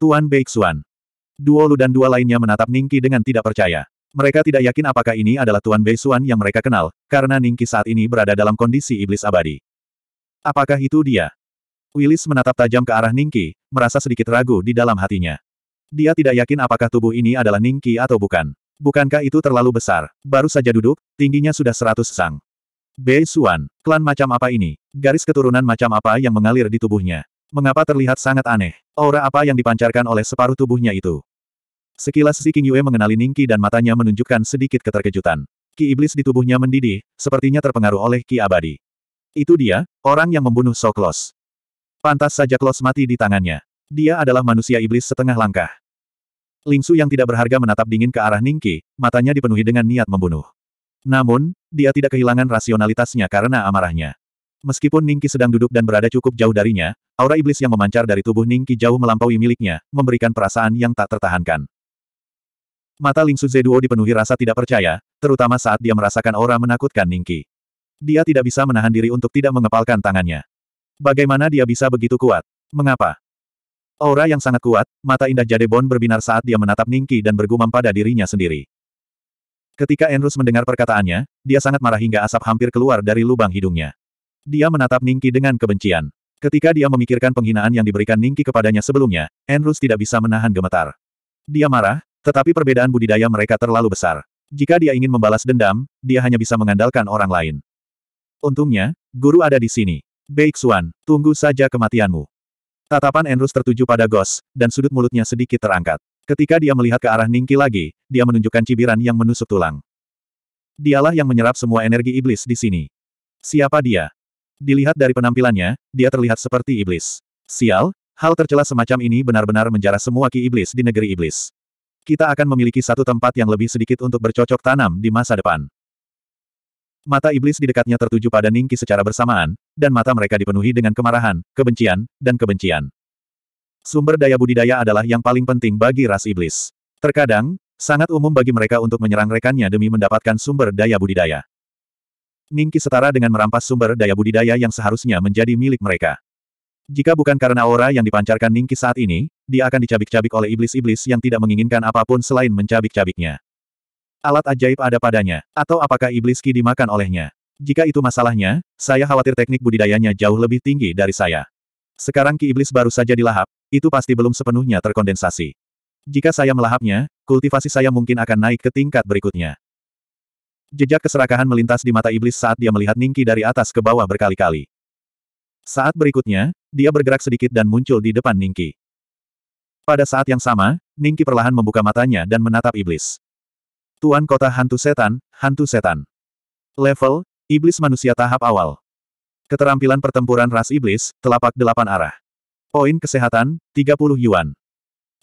Tuan Beixuan. Duo Lu dan dua lainnya menatap Ningki dengan tidak percaya. Mereka tidak yakin apakah ini adalah Tuan Beixuan yang mereka kenal, karena Ningki saat ini berada dalam kondisi iblis abadi. Apakah itu dia? Willis menatap tajam ke arah Ningki, merasa sedikit ragu di dalam hatinya. Dia tidak yakin apakah tubuh ini adalah Ningki atau bukan. Bukankah itu terlalu besar? Baru saja duduk, tingginya sudah seratus sang. Bei Suan, klan macam apa ini? Garis keturunan macam apa yang mengalir di tubuhnya? Mengapa terlihat sangat aneh? Aura apa yang dipancarkan oleh separuh tubuhnya itu? Sekilas si King Yue mengenali Ningki dan matanya menunjukkan sedikit keterkejutan. Ki iblis di tubuhnya mendidih, sepertinya terpengaruh oleh ki abadi. Itu dia, orang yang membunuh Soklos. Pantas saja Klos mati di tangannya. Dia adalah manusia iblis setengah langkah. Ling Su yang tidak berharga menatap dingin ke arah Ningki, matanya dipenuhi dengan niat membunuh. Namun, dia tidak kehilangan rasionalitasnya karena amarahnya. Meskipun Ningki sedang duduk dan berada cukup jauh darinya, aura iblis yang memancar dari tubuh Ningki jauh melampaui miliknya, memberikan perasaan yang tak tertahankan. Mata Ling Suze Duo dipenuhi rasa tidak percaya, terutama saat dia merasakan aura menakutkan Ningki. Dia tidak bisa menahan diri untuk tidak mengepalkan tangannya. Bagaimana dia bisa begitu kuat? Mengapa? Aura yang sangat kuat, mata indah Jadebon berbinar saat dia menatap Ningki dan bergumam pada dirinya sendiri. Ketika Enrus mendengar perkataannya, dia sangat marah hingga asap hampir keluar dari lubang hidungnya. Dia menatap Ningki dengan kebencian. Ketika dia memikirkan penghinaan yang diberikan Ningki kepadanya sebelumnya, Enrus tidak bisa menahan gemetar. Dia marah, tetapi perbedaan budidaya mereka terlalu besar. Jika dia ingin membalas dendam, dia hanya bisa mengandalkan orang lain. Untungnya, guru ada di sini. Baik Xuan, tunggu saja kematianmu. Tatapan Enrus tertuju pada Gos, dan sudut mulutnya sedikit terangkat. Ketika dia melihat ke arah Ningki lagi, dia menunjukkan cibiran yang menusuk tulang. Dialah yang menyerap semua energi iblis di sini. Siapa dia? Dilihat dari penampilannya, dia terlihat seperti iblis. Sial, hal tercela semacam ini benar-benar menjara semua ki iblis di negeri iblis. Kita akan memiliki satu tempat yang lebih sedikit untuk bercocok tanam di masa depan. Mata iblis di dekatnya tertuju pada Ningki secara bersamaan, dan mata mereka dipenuhi dengan kemarahan, kebencian, dan kebencian. Sumber daya budidaya adalah yang paling penting bagi ras iblis. Terkadang, sangat umum bagi mereka untuk menyerang rekannya demi mendapatkan sumber daya budidaya. Ningki setara dengan merampas sumber daya budidaya yang seharusnya menjadi milik mereka. Jika bukan karena aura yang dipancarkan Ningki saat ini, dia akan dicabik-cabik oleh iblis-iblis yang tidak menginginkan apapun selain mencabik-cabiknya. Alat ajaib ada padanya, atau apakah iblis Ki dimakan olehnya? Jika itu masalahnya, saya khawatir teknik budidayanya jauh lebih tinggi dari saya. Sekarang Ki Iblis baru saja dilahap, itu pasti belum sepenuhnya terkondensasi. Jika saya melahapnya, kultivasi saya mungkin akan naik ke tingkat berikutnya. Jejak keserakahan melintas di mata iblis saat dia melihat Ningki dari atas ke bawah berkali-kali. Saat berikutnya, dia bergerak sedikit dan muncul di depan Ningki. Pada saat yang sama, Ningki perlahan membuka matanya dan menatap iblis. Tuan kota hantu setan, hantu setan. Level, iblis manusia tahap awal. Keterampilan pertempuran ras iblis, telapak delapan arah. Poin kesehatan, 30 yuan.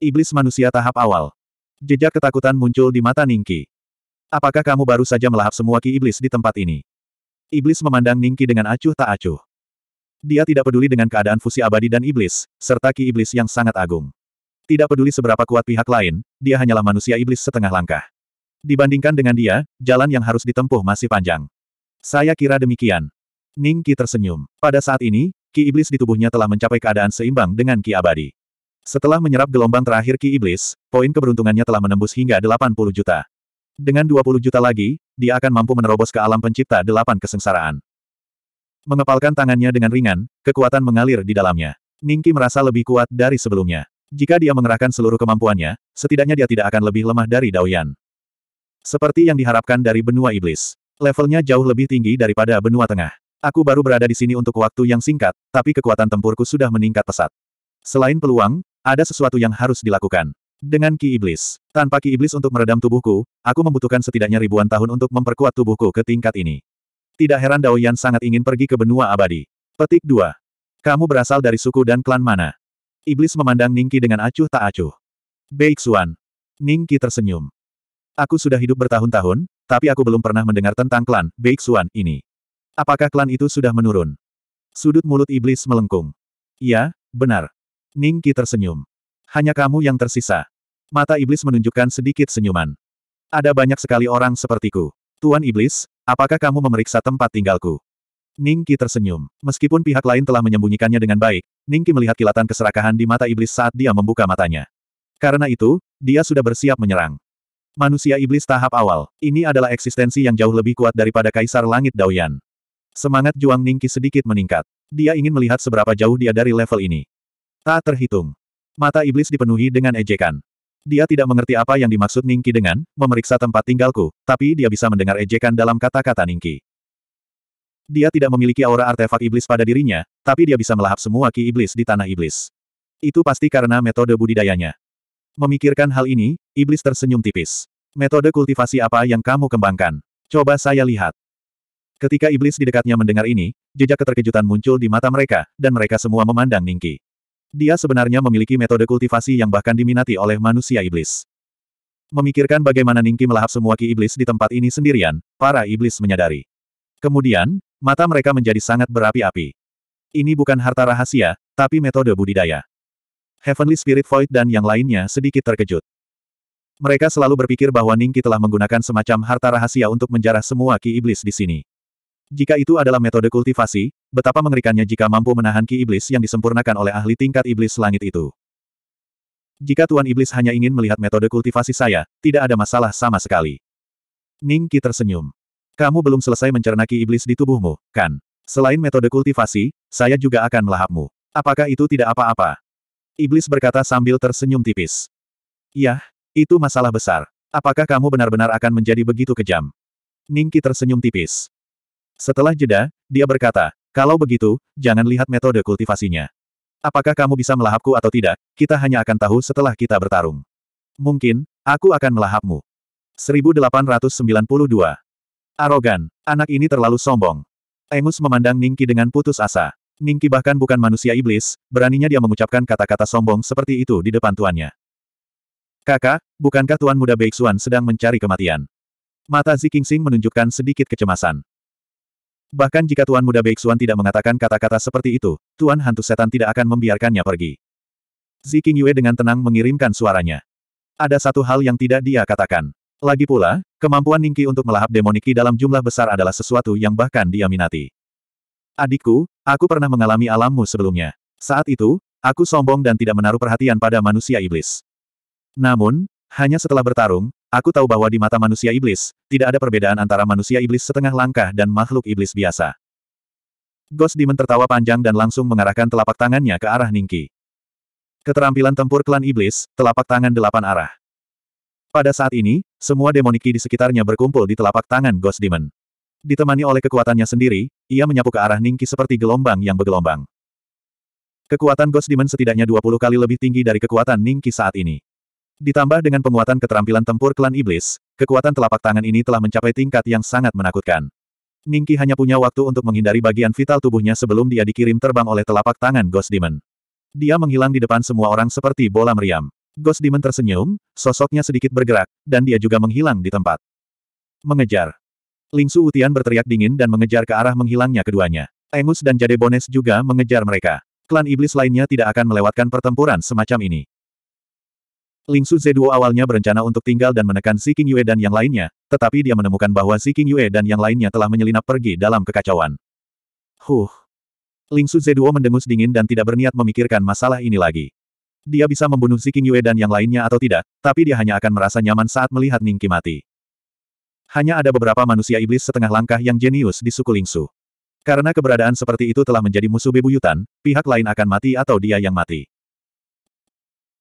Iblis manusia tahap awal. Jejak ketakutan muncul di mata Ningki. Apakah kamu baru saja melahap semua ki iblis di tempat ini? Iblis memandang Ningki dengan acuh tak acuh. Dia tidak peduli dengan keadaan fusi abadi dan iblis, serta ki iblis yang sangat agung. Tidak peduli seberapa kuat pihak lain, dia hanyalah manusia iblis setengah langkah. Dibandingkan dengan dia, jalan yang harus ditempuh masih panjang. Saya kira demikian. Ningki tersenyum. Pada saat ini, Ki Iblis di tubuhnya telah mencapai keadaan seimbang dengan Ki Abadi. Setelah menyerap gelombang terakhir Ki Iblis, poin keberuntungannya telah menembus hingga 80 juta. Dengan 20 juta lagi, dia akan mampu menerobos ke alam pencipta delapan kesengsaraan. Mengepalkan tangannya dengan ringan, kekuatan mengalir di dalamnya. Ningki merasa lebih kuat dari sebelumnya. Jika dia mengerahkan seluruh kemampuannya, setidaknya dia tidak akan lebih lemah dari Daoyan. Seperti yang diharapkan dari benua iblis. Levelnya jauh lebih tinggi daripada benua tengah. Aku baru berada di sini untuk waktu yang singkat, tapi kekuatan tempurku sudah meningkat pesat. Selain peluang, ada sesuatu yang harus dilakukan. Dengan ki iblis. Tanpa ki iblis untuk meredam tubuhku, aku membutuhkan setidaknya ribuan tahun untuk memperkuat tubuhku ke tingkat ini. Tidak heran Dao Yan sangat ingin pergi ke benua abadi. Petik 2. Kamu berasal dari suku dan klan mana? Iblis memandang Ningki dengan acuh tak acuh. Baik Xuan. Ningki tersenyum. Aku sudah hidup bertahun-tahun, tapi aku belum pernah mendengar tentang klan Baik Xuan ini. Apakah klan itu sudah menurun? Sudut mulut iblis melengkung. Ya, benar. Ningki tersenyum. Hanya kamu yang tersisa. Mata iblis menunjukkan sedikit senyuman. Ada banyak sekali orang sepertiku. Tuan iblis, apakah kamu memeriksa tempat tinggalku? Ningki tersenyum. Meskipun pihak lain telah menyembunyikannya dengan baik, Ningki melihat kilatan keserakahan di mata iblis saat dia membuka matanya. Karena itu, dia sudah bersiap menyerang. Manusia iblis tahap awal, ini adalah eksistensi yang jauh lebih kuat daripada Kaisar Langit Daoyan. Semangat Juang Ningki sedikit meningkat. Dia ingin melihat seberapa jauh dia dari level ini. Tak terhitung, Mata iblis dipenuhi dengan ejekan. Dia tidak mengerti apa yang dimaksud Ningki dengan memeriksa tempat tinggalku, tapi dia bisa mendengar ejekan dalam kata-kata Ningki. Dia tidak memiliki aura artefak iblis pada dirinya, tapi dia bisa melahap semua ki iblis di tanah iblis. Itu pasti karena metode budidayanya. Memikirkan hal ini, iblis tersenyum tipis. Metode kultivasi apa yang kamu kembangkan? Coba saya lihat. Ketika iblis di dekatnya mendengar ini, jejak keterkejutan muncul di mata mereka, dan mereka semua memandang Ningki. Dia sebenarnya memiliki metode kultivasi yang bahkan diminati oleh manusia iblis. Memikirkan bagaimana Ningki melahap semua ki iblis di tempat ini sendirian, para iblis menyadari. Kemudian, mata mereka menjadi sangat berapi-api. Ini bukan harta rahasia, tapi metode budidaya. Heavenly Spirit Void dan yang lainnya sedikit terkejut. Mereka selalu berpikir bahwa Ningki telah menggunakan semacam harta rahasia untuk menjarah semua ki iblis di sini. Jika itu adalah metode kultivasi, betapa mengerikannya jika mampu menahan ki iblis yang disempurnakan oleh ahli tingkat iblis langit itu. Jika Tuan Iblis hanya ingin melihat metode kultivasi saya, tidak ada masalah sama sekali. Ning Ki tersenyum. Kamu belum selesai mencerna ki iblis di tubuhmu, kan? Selain metode kultivasi, saya juga akan melahapmu. Apakah itu tidak apa-apa? Iblis berkata sambil tersenyum tipis. Yah, itu masalah besar. Apakah kamu benar-benar akan menjadi begitu kejam? Ningki tersenyum tipis. Setelah jeda, dia berkata, kalau begitu, jangan lihat metode kultivasinya. Apakah kamu bisa melahapku atau tidak, kita hanya akan tahu setelah kita bertarung. Mungkin, aku akan melahapmu. 1892. Arogan, anak ini terlalu sombong. Engus memandang Ningki dengan putus asa. Ningki bahkan bukan manusia iblis, beraninya dia mengucapkan kata-kata sombong seperti itu di depan tuannya. Kakak, bukankah tuan muda Beixuan sedang mencari kematian? Mata Zikingsing menunjukkan sedikit kecemasan. Bahkan jika Tuan Muda Beixuan tidak mengatakan kata-kata seperti itu, Tuan Hantu Setan tidak akan membiarkannya pergi. Ziking Yue dengan tenang mengirimkan suaranya. Ada satu hal yang tidak dia katakan. Lagi pula, kemampuan Ningki untuk melahap demoniki dalam jumlah besar adalah sesuatu yang bahkan dia minati. Adikku, aku pernah mengalami alammu sebelumnya. Saat itu, aku sombong dan tidak menaruh perhatian pada manusia iblis. Namun, hanya setelah bertarung, Aku tahu bahwa di mata manusia iblis, tidak ada perbedaan antara manusia iblis setengah langkah dan makhluk iblis biasa. Ghost Demon tertawa panjang dan langsung mengarahkan telapak tangannya ke arah Ningki. Keterampilan tempur klan iblis, telapak tangan delapan arah. Pada saat ini, semua demoniki di sekitarnya berkumpul di telapak tangan Ghost Demon. Ditemani oleh kekuatannya sendiri, ia menyapu ke arah Ningki seperti gelombang yang bergelombang. Kekuatan Ghost Demon setidaknya 20 kali lebih tinggi dari kekuatan Ningki saat ini. Ditambah dengan penguatan keterampilan tempur klan iblis, kekuatan telapak tangan ini telah mencapai tingkat yang sangat menakutkan. Ningki hanya punya waktu untuk menghindari bagian vital tubuhnya sebelum dia dikirim terbang oleh telapak tangan Ghost Demon. Dia menghilang di depan semua orang seperti bola meriam. Ghost Demon tersenyum, sosoknya sedikit bergerak, dan dia juga menghilang di tempat. Mengejar. Ling Su Utian berteriak dingin dan mengejar ke arah menghilangnya keduanya. Engus dan Jade Bones juga mengejar mereka. Klan iblis lainnya tidak akan melewatkan pertempuran semacam ini. Ling Su Zeduo awalnya berencana untuk tinggal dan menekan Si King Yue dan yang lainnya, tetapi dia menemukan bahwa Si King Yue dan yang lainnya telah menyelinap pergi dalam kekacauan. Huh. Ling Su Zeduo mendengus dingin dan tidak berniat memikirkan masalah ini lagi. Dia bisa membunuh Si King Yue dan yang lainnya atau tidak, tapi dia hanya akan merasa nyaman saat melihat Ning Qi mati. Hanya ada beberapa manusia iblis setengah langkah yang jenius di suku Ling Su. Karena keberadaan seperti itu telah menjadi musuh bebuyutan, pihak lain akan mati atau dia yang mati.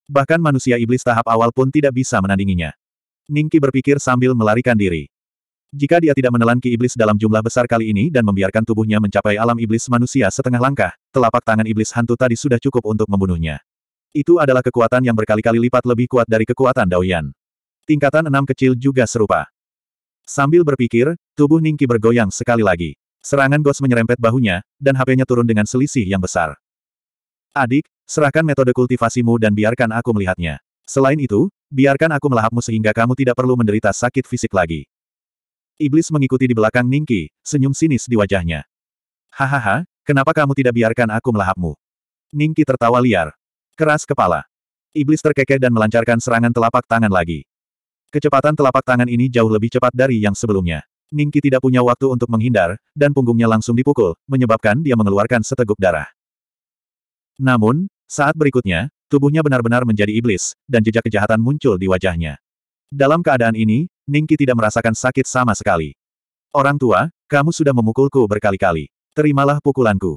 Bahkan manusia iblis tahap awal pun tidak bisa menandinginya. Ningki berpikir sambil melarikan diri. Jika dia tidak menelan ki iblis dalam jumlah besar kali ini dan membiarkan tubuhnya mencapai alam iblis manusia setengah langkah, telapak tangan iblis hantu tadi sudah cukup untuk membunuhnya. Itu adalah kekuatan yang berkali-kali lipat lebih kuat dari kekuatan Daoyan. Tingkatan enam kecil juga serupa. Sambil berpikir, tubuh Ningki bergoyang sekali lagi. Serangan Ghost menyerempet bahunya, dan HP-nya turun dengan selisih yang besar. Adik, Serahkan metode kultivasimu dan biarkan aku melihatnya. Selain itu, biarkan aku melahapmu sehingga kamu tidak perlu menderita sakit fisik lagi. Iblis mengikuti di belakang Ningki, senyum sinis di wajahnya. Hahaha, kenapa kamu tidak biarkan aku melahapmu? Ningki tertawa liar. Keras kepala. Iblis terkekeh dan melancarkan serangan telapak tangan lagi. Kecepatan telapak tangan ini jauh lebih cepat dari yang sebelumnya. Ningki tidak punya waktu untuk menghindar, dan punggungnya langsung dipukul, menyebabkan dia mengeluarkan seteguk darah. Namun, saat berikutnya, tubuhnya benar-benar menjadi iblis, dan jejak kejahatan muncul di wajahnya. Dalam keadaan ini, Ningki tidak merasakan sakit sama sekali. Orang tua, kamu sudah memukulku berkali-kali. Terimalah pukulanku.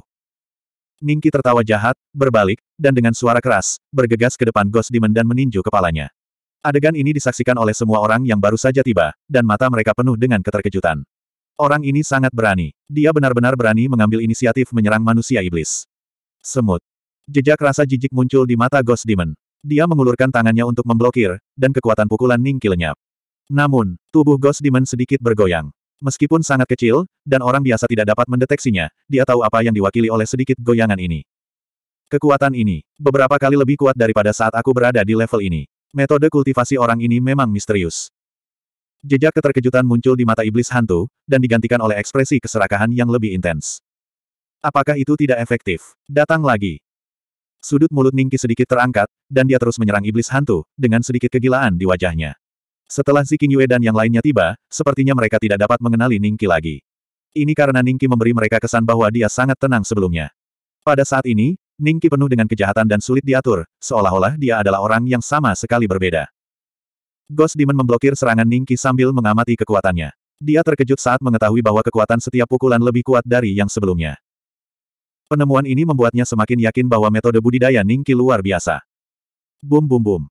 Ningki tertawa jahat, berbalik, dan dengan suara keras, bergegas ke depan Ghost Demon dan meninju kepalanya. Adegan ini disaksikan oleh semua orang yang baru saja tiba, dan mata mereka penuh dengan keterkejutan. Orang ini sangat berani. Dia benar-benar berani mengambil inisiatif menyerang manusia iblis. Semut. Jejak rasa jijik muncul di mata Ghost Demon. Dia mengulurkan tangannya untuk memblokir, dan kekuatan pukulan Ningki lenyap. Namun, tubuh Ghost Demon sedikit bergoyang. Meskipun sangat kecil, dan orang biasa tidak dapat mendeteksinya, dia tahu apa yang diwakili oleh sedikit goyangan ini. Kekuatan ini, beberapa kali lebih kuat daripada saat aku berada di level ini. Metode kultivasi orang ini memang misterius. Jejak keterkejutan muncul di mata iblis hantu, dan digantikan oleh ekspresi keserakahan yang lebih intens. Apakah itu tidak efektif? Datang lagi. Sudut mulut Ningki sedikit terangkat, dan dia terus menyerang iblis hantu, dengan sedikit kegilaan di wajahnya. Setelah Ziking Yue dan yang lainnya tiba, sepertinya mereka tidak dapat mengenali Ningki lagi. Ini karena Ningki memberi mereka kesan bahwa dia sangat tenang sebelumnya. Pada saat ini, Ningki penuh dengan kejahatan dan sulit diatur, seolah-olah dia adalah orang yang sama sekali berbeda. Ghost Demon memblokir serangan Ningki sambil mengamati kekuatannya. Dia terkejut saat mengetahui bahwa kekuatan setiap pukulan lebih kuat dari yang sebelumnya. Penemuan ini membuatnya semakin yakin bahwa metode budidaya Ningki luar biasa. Bum bum bum.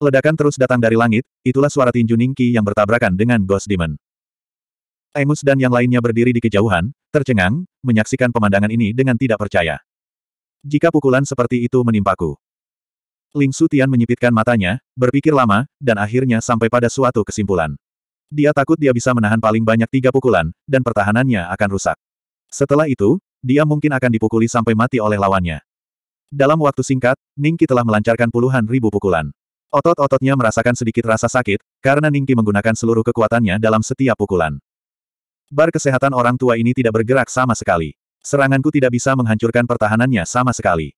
Ledakan terus datang dari langit, itulah suara tinju Ningki yang bertabrakan dengan Ghost Demon. Emus dan yang lainnya berdiri di kejauhan, tercengang, menyaksikan pemandangan ini dengan tidak percaya. Jika pukulan seperti itu menimpaku. Ling Sutian menyipitkan matanya, berpikir lama, dan akhirnya sampai pada suatu kesimpulan. Dia takut dia bisa menahan paling banyak tiga pukulan, dan pertahanannya akan rusak. Setelah itu, dia mungkin akan dipukuli sampai mati oleh lawannya. Dalam waktu singkat, Ningki telah melancarkan puluhan ribu pukulan. Otot-ototnya merasakan sedikit rasa sakit, karena Ningki menggunakan seluruh kekuatannya dalam setiap pukulan. Bar kesehatan orang tua ini tidak bergerak sama sekali. Seranganku tidak bisa menghancurkan pertahanannya sama sekali.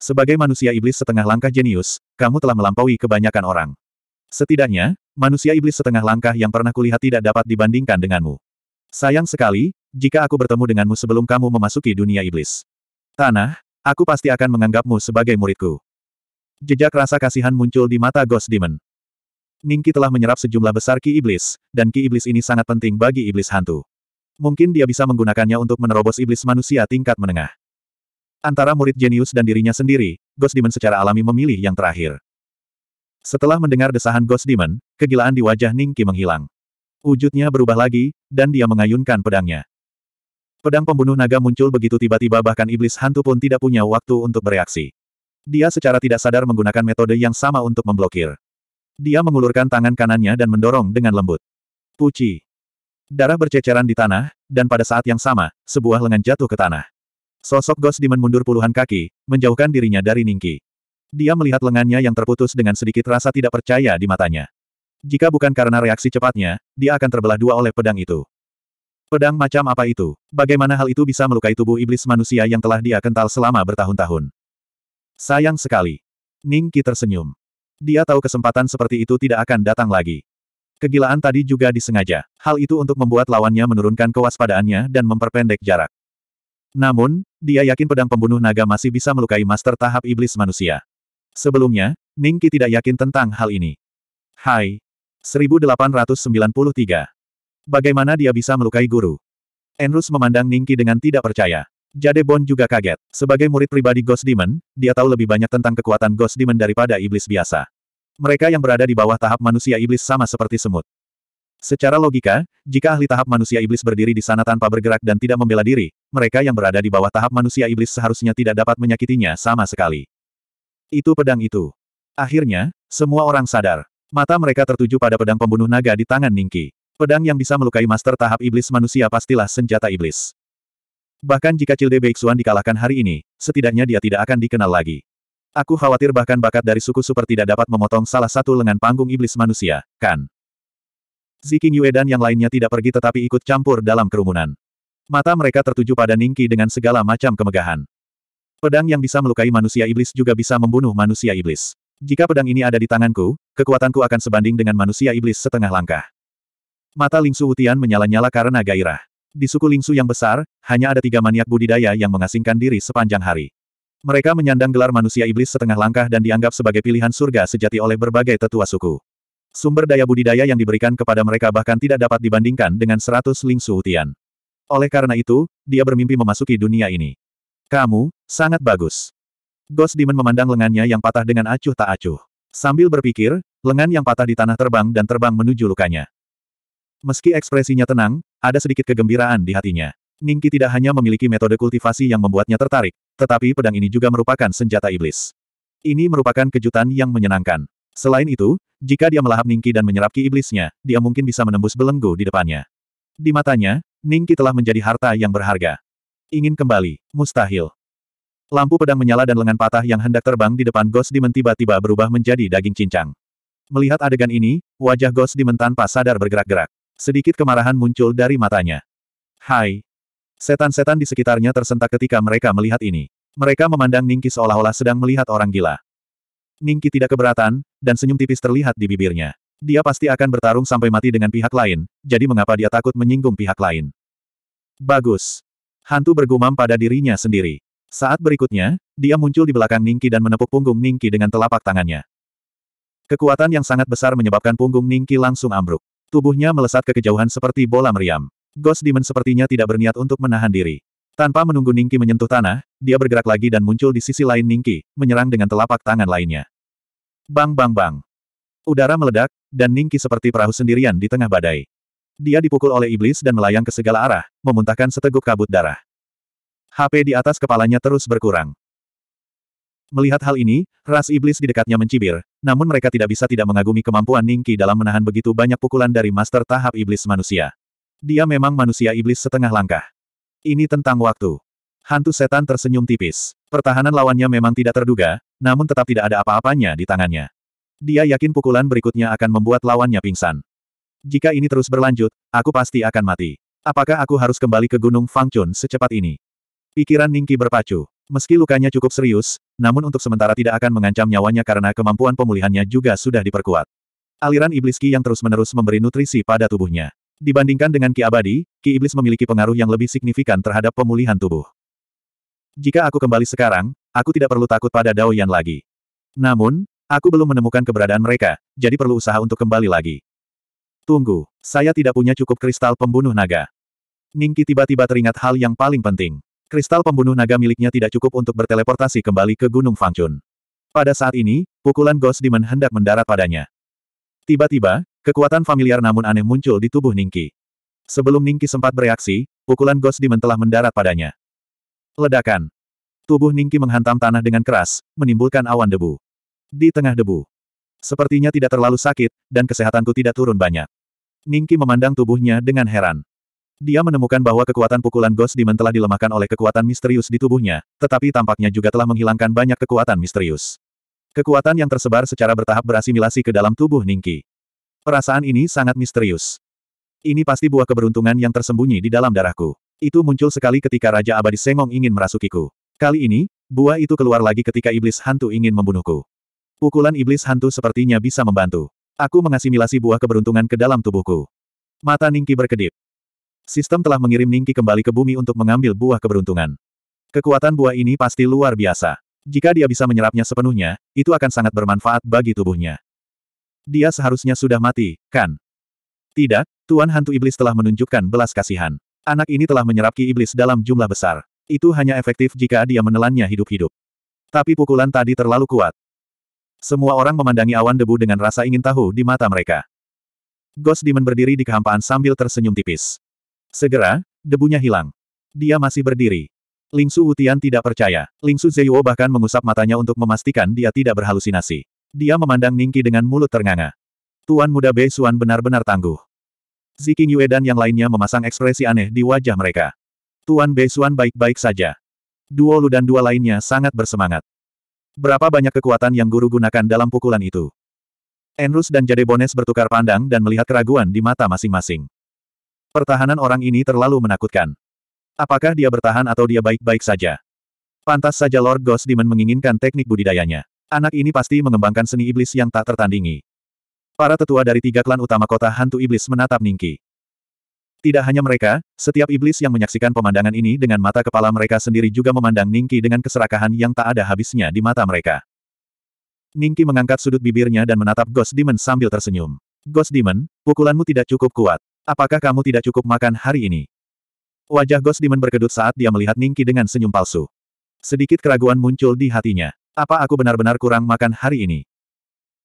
Sebagai manusia iblis setengah langkah jenius, kamu telah melampaui kebanyakan orang. Setidaknya, manusia iblis setengah langkah yang pernah kulihat tidak dapat dibandingkan denganmu. Sayang sekali, jika aku bertemu denganmu sebelum kamu memasuki dunia iblis. Tanah, aku pasti akan menganggapmu sebagai muridku. Jejak rasa kasihan muncul di mata Ghost Demon. Ningki telah menyerap sejumlah besar ki iblis, dan ki iblis ini sangat penting bagi iblis hantu. Mungkin dia bisa menggunakannya untuk menerobos iblis manusia tingkat menengah. Antara murid jenius dan dirinya sendiri, Ghost Demon secara alami memilih yang terakhir. Setelah mendengar desahan Ghost Demon, kegilaan di wajah Ningki menghilang. Wujudnya berubah lagi, dan dia mengayunkan pedangnya. Pedang pembunuh naga muncul begitu tiba-tiba bahkan iblis hantu pun tidak punya waktu untuk bereaksi. Dia secara tidak sadar menggunakan metode yang sama untuk memblokir. Dia mengulurkan tangan kanannya dan mendorong dengan lembut. Puci. Darah berceceran di tanah, dan pada saat yang sama, sebuah lengan jatuh ke tanah. Sosok Ghost Demon mundur puluhan kaki, menjauhkan dirinya dari Ningki. Dia melihat lengannya yang terputus dengan sedikit rasa tidak percaya di matanya. Jika bukan karena reaksi cepatnya, dia akan terbelah dua oleh pedang itu. Pedang macam apa itu? Bagaimana hal itu bisa melukai tubuh iblis manusia yang telah dia kental selama bertahun-tahun? Sayang sekali. Ning Qi tersenyum. Dia tahu kesempatan seperti itu tidak akan datang lagi. Kegilaan tadi juga disengaja. Hal itu untuk membuat lawannya menurunkan kewaspadaannya dan memperpendek jarak. Namun, dia yakin pedang pembunuh naga masih bisa melukai master tahap iblis manusia. Sebelumnya, Ning Qi tidak yakin tentang hal ini. Hai, 1893. Bagaimana dia bisa melukai guru? Enrus memandang Ningki dengan tidak percaya. Jade Bon juga kaget. Sebagai murid pribadi Ghost Demon, dia tahu lebih banyak tentang kekuatan Ghost Demon daripada iblis biasa. Mereka yang berada di bawah tahap manusia iblis sama seperti semut. Secara logika, jika ahli tahap manusia iblis berdiri di sana tanpa bergerak dan tidak membela diri, mereka yang berada di bawah tahap manusia iblis seharusnya tidak dapat menyakitinya sama sekali. Itu pedang itu. Akhirnya, semua orang sadar. Mata mereka tertuju pada pedang pembunuh naga di tangan Ningki. Pedang yang bisa melukai master tahap iblis manusia pastilah senjata iblis. Bahkan jika Childe Beixuan dikalahkan hari ini, setidaknya dia tidak akan dikenal lagi. Aku khawatir bahkan bakat dari suku super tidak dapat memotong salah satu lengan panggung iblis manusia, kan? Ziking Yue dan yang lainnya tidak pergi tetapi ikut campur dalam kerumunan. Mata mereka tertuju pada Ningki dengan segala macam kemegahan. Pedang yang bisa melukai manusia iblis juga bisa membunuh manusia iblis. Jika pedang ini ada di tanganku, kekuatanku akan sebanding dengan manusia iblis setengah langkah. Mata Lingsu Utian menyala-nyala karena gairah. Di suku Lingsu yang besar, hanya ada tiga maniak budidaya yang mengasingkan diri sepanjang hari. Mereka menyandang gelar manusia iblis setengah langkah dan dianggap sebagai pilihan surga sejati oleh berbagai tetua suku. Sumber daya budidaya yang diberikan kepada mereka bahkan tidak dapat dibandingkan dengan seratus Lingsu Utian. Oleh karena itu, dia bermimpi memasuki dunia ini. Kamu, sangat bagus. Ghost Demon memandang lengannya yang patah dengan acuh tak acuh. Sambil berpikir, lengan yang patah di tanah terbang dan terbang menuju lukanya. Meski ekspresinya tenang, ada sedikit kegembiraan di hatinya. Ningki tidak hanya memiliki metode kultivasi yang membuatnya tertarik, tetapi pedang ini juga merupakan senjata iblis. Ini merupakan kejutan yang menyenangkan. Selain itu, jika dia melahap Ningki dan menyerap ki iblisnya, dia mungkin bisa menembus belenggu di depannya. Di matanya, Ningki telah menjadi harta yang berharga. Ingin kembali, mustahil. Lampu pedang menyala dan lengan patah yang hendak terbang di depan Ghost Demon tiba-tiba berubah menjadi daging cincang. Melihat adegan ini, wajah Ghost Demon tanpa sadar bergerak-gerak. Sedikit kemarahan muncul dari matanya. Hai. Setan-setan di sekitarnya tersentak ketika mereka melihat ini. Mereka memandang Ningki seolah-olah sedang melihat orang gila. Ningki tidak keberatan, dan senyum tipis terlihat di bibirnya. Dia pasti akan bertarung sampai mati dengan pihak lain, jadi mengapa dia takut menyinggung pihak lain? Bagus. Hantu bergumam pada dirinya sendiri. Saat berikutnya, dia muncul di belakang Ningki dan menepuk punggung Ningki dengan telapak tangannya. Kekuatan yang sangat besar menyebabkan punggung Ningki langsung ambruk. Tubuhnya melesat ke kejauhan seperti bola meriam. Ghost Demon sepertinya tidak berniat untuk menahan diri. Tanpa menunggu Ningki menyentuh tanah, dia bergerak lagi dan muncul di sisi lain Ningki, menyerang dengan telapak tangan lainnya. Bang bang bang. Udara meledak, dan Ningki seperti perahu sendirian di tengah badai. Dia dipukul oleh iblis dan melayang ke segala arah, memuntahkan seteguk kabut darah. HP di atas kepalanya terus berkurang. Melihat hal ini, ras iblis di dekatnya mencibir, namun mereka tidak bisa tidak mengagumi kemampuan Ningki dalam menahan begitu banyak pukulan dari master tahap iblis manusia. Dia memang manusia iblis setengah langkah. Ini tentang waktu. Hantu setan tersenyum tipis. Pertahanan lawannya memang tidak terduga, namun tetap tidak ada apa-apanya di tangannya. Dia yakin pukulan berikutnya akan membuat lawannya pingsan. Jika ini terus berlanjut, aku pasti akan mati. Apakah aku harus kembali ke Gunung Fangchun secepat ini? Pikiran Ningki berpacu. Meski lukanya cukup serius, namun untuk sementara tidak akan mengancam nyawanya karena kemampuan pemulihannya juga sudah diperkuat. Aliran iblis Ki yang terus-menerus memberi nutrisi pada tubuhnya. Dibandingkan dengan Ki abadi, Ki iblis memiliki pengaruh yang lebih signifikan terhadap pemulihan tubuh. Jika aku kembali sekarang, aku tidak perlu takut pada Dao Yan lagi. Namun, aku belum menemukan keberadaan mereka, jadi perlu usaha untuk kembali lagi. Tunggu, saya tidak punya cukup kristal pembunuh naga. Ningki tiba-tiba teringat hal yang paling penting. Kristal pembunuh naga miliknya tidak cukup untuk berteleportasi kembali ke Gunung Fangchun. Pada saat ini, pukulan Ghost Demon hendak mendarat padanya. Tiba-tiba, kekuatan familiar namun aneh muncul di tubuh Ningki. Sebelum Ningki sempat bereaksi, pukulan Ghost Demon telah mendarat padanya. Ledakan. Tubuh Ningki menghantam tanah dengan keras, menimbulkan awan debu. Di tengah debu. Sepertinya tidak terlalu sakit, dan kesehatanku tidak turun banyak. Ningki memandang tubuhnya dengan heran. Dia menemukan bahwa kekuatan pukulan Ghost Demon telah dilemahkan oleh kekuatan misterius di tubuhnya, tetapi tampaknya juga telah menghilangkan banyak kekuatan misterius. Kekuatan yang tersebar secara bertahap berasimilasi ke dalam tubuh Ningki. Perasaan ini sangat misterius. Ini pasti buah keberuntungan yang tersembunyi di dalam darahku. Itu muncul sekali ketika Raja Abadi Sengong ingin merasukiku. Kali ini, buah itu keluar lagi ketika iblis hantu ingin membunuhku. Pukulan iblis hantu sepertinya bisa membantu. Aku mengasimilasi buah keberuntungan ke dalam tubuhku. Mata Ningki berkedip. Sistem telah mengirim Ningki kembali ke bumi untuk mengambil buah keberuntungan. Kekuatan buah ini pasti luar biasa. Jika dia bisa menyerapnya sepenuhnya, itu akan sangat bermanfaat bagi tubuhnya. Dia seharusnya sudah mati, kan? Tidak, Tuan Hantu Iblis telah menunjukkan belas kasihan. Anak ini telah menyerap ki iblis dalam jumlah besar. Itu hanya efektif jika dia menelannya hidup-hidup. Tapi pukulan tadi terlalu kuat. Semua orang memandangi awan debu dengan rasa ingin tahu di mata mereka. Ghost Demon berdiri di kehampaan sambil tersenyum tipis. Segera, debunya hilang. Dia masih berdiri. Ling Su Wutian tidak percaya. Ling Su Zeyuo bahkan mengusap matanya untuk memastikan dia tidak berhalusinasi. Dia memandang Ningki dengan mulut ternganga. Tuan muda Bei Xuan benar-benar tangguh. Ziking Yue dan yang lainnya memasang ekspresi aneh di wajah mereka. Tuan Bei Xuan baik-baik saja. Duo Lu dan dua lainnya sangat bersemangat. Berapa banyak kekuatan yang guru gunakan dalam pukulan itu? Enrus dan Jadebones bertukar pandang dan melihat keraguan di mata masing-masing. Pertahanan orang ini terlalu menakutkan. Apakah dia bertahan atau dia baik-baik saja? Pantas saja Lord Ghost Demon menginginkan teknik budidayanya. Anak ini pasti mengembangkan seni iblis yang tak tertandingi. Para tetua dari tiga klan utama kota hantu iblis menatap Ningki. Tidak hanya mereka, setiap iblis yang menyaksikan pemandangan ini dengan mata kepala mereka sendiri juga memandang Ningki dengan keserakahan yang tak ada habisnya di mata mereka. Ningki mengangkat sudut bibirnya dan menatap Ghost Demon sambil tersenyum. Ghost Demon, pukulanmu tidak cukup kuat. Apakah kamu tidak cukup makan hari ini? Wajah Ghost Demon berkedut saat dia melihat Ningki dengan senyum palsu. Sedikit keraguan muncul di hatinya. Apa aku benar-benar kurang makan hari ini?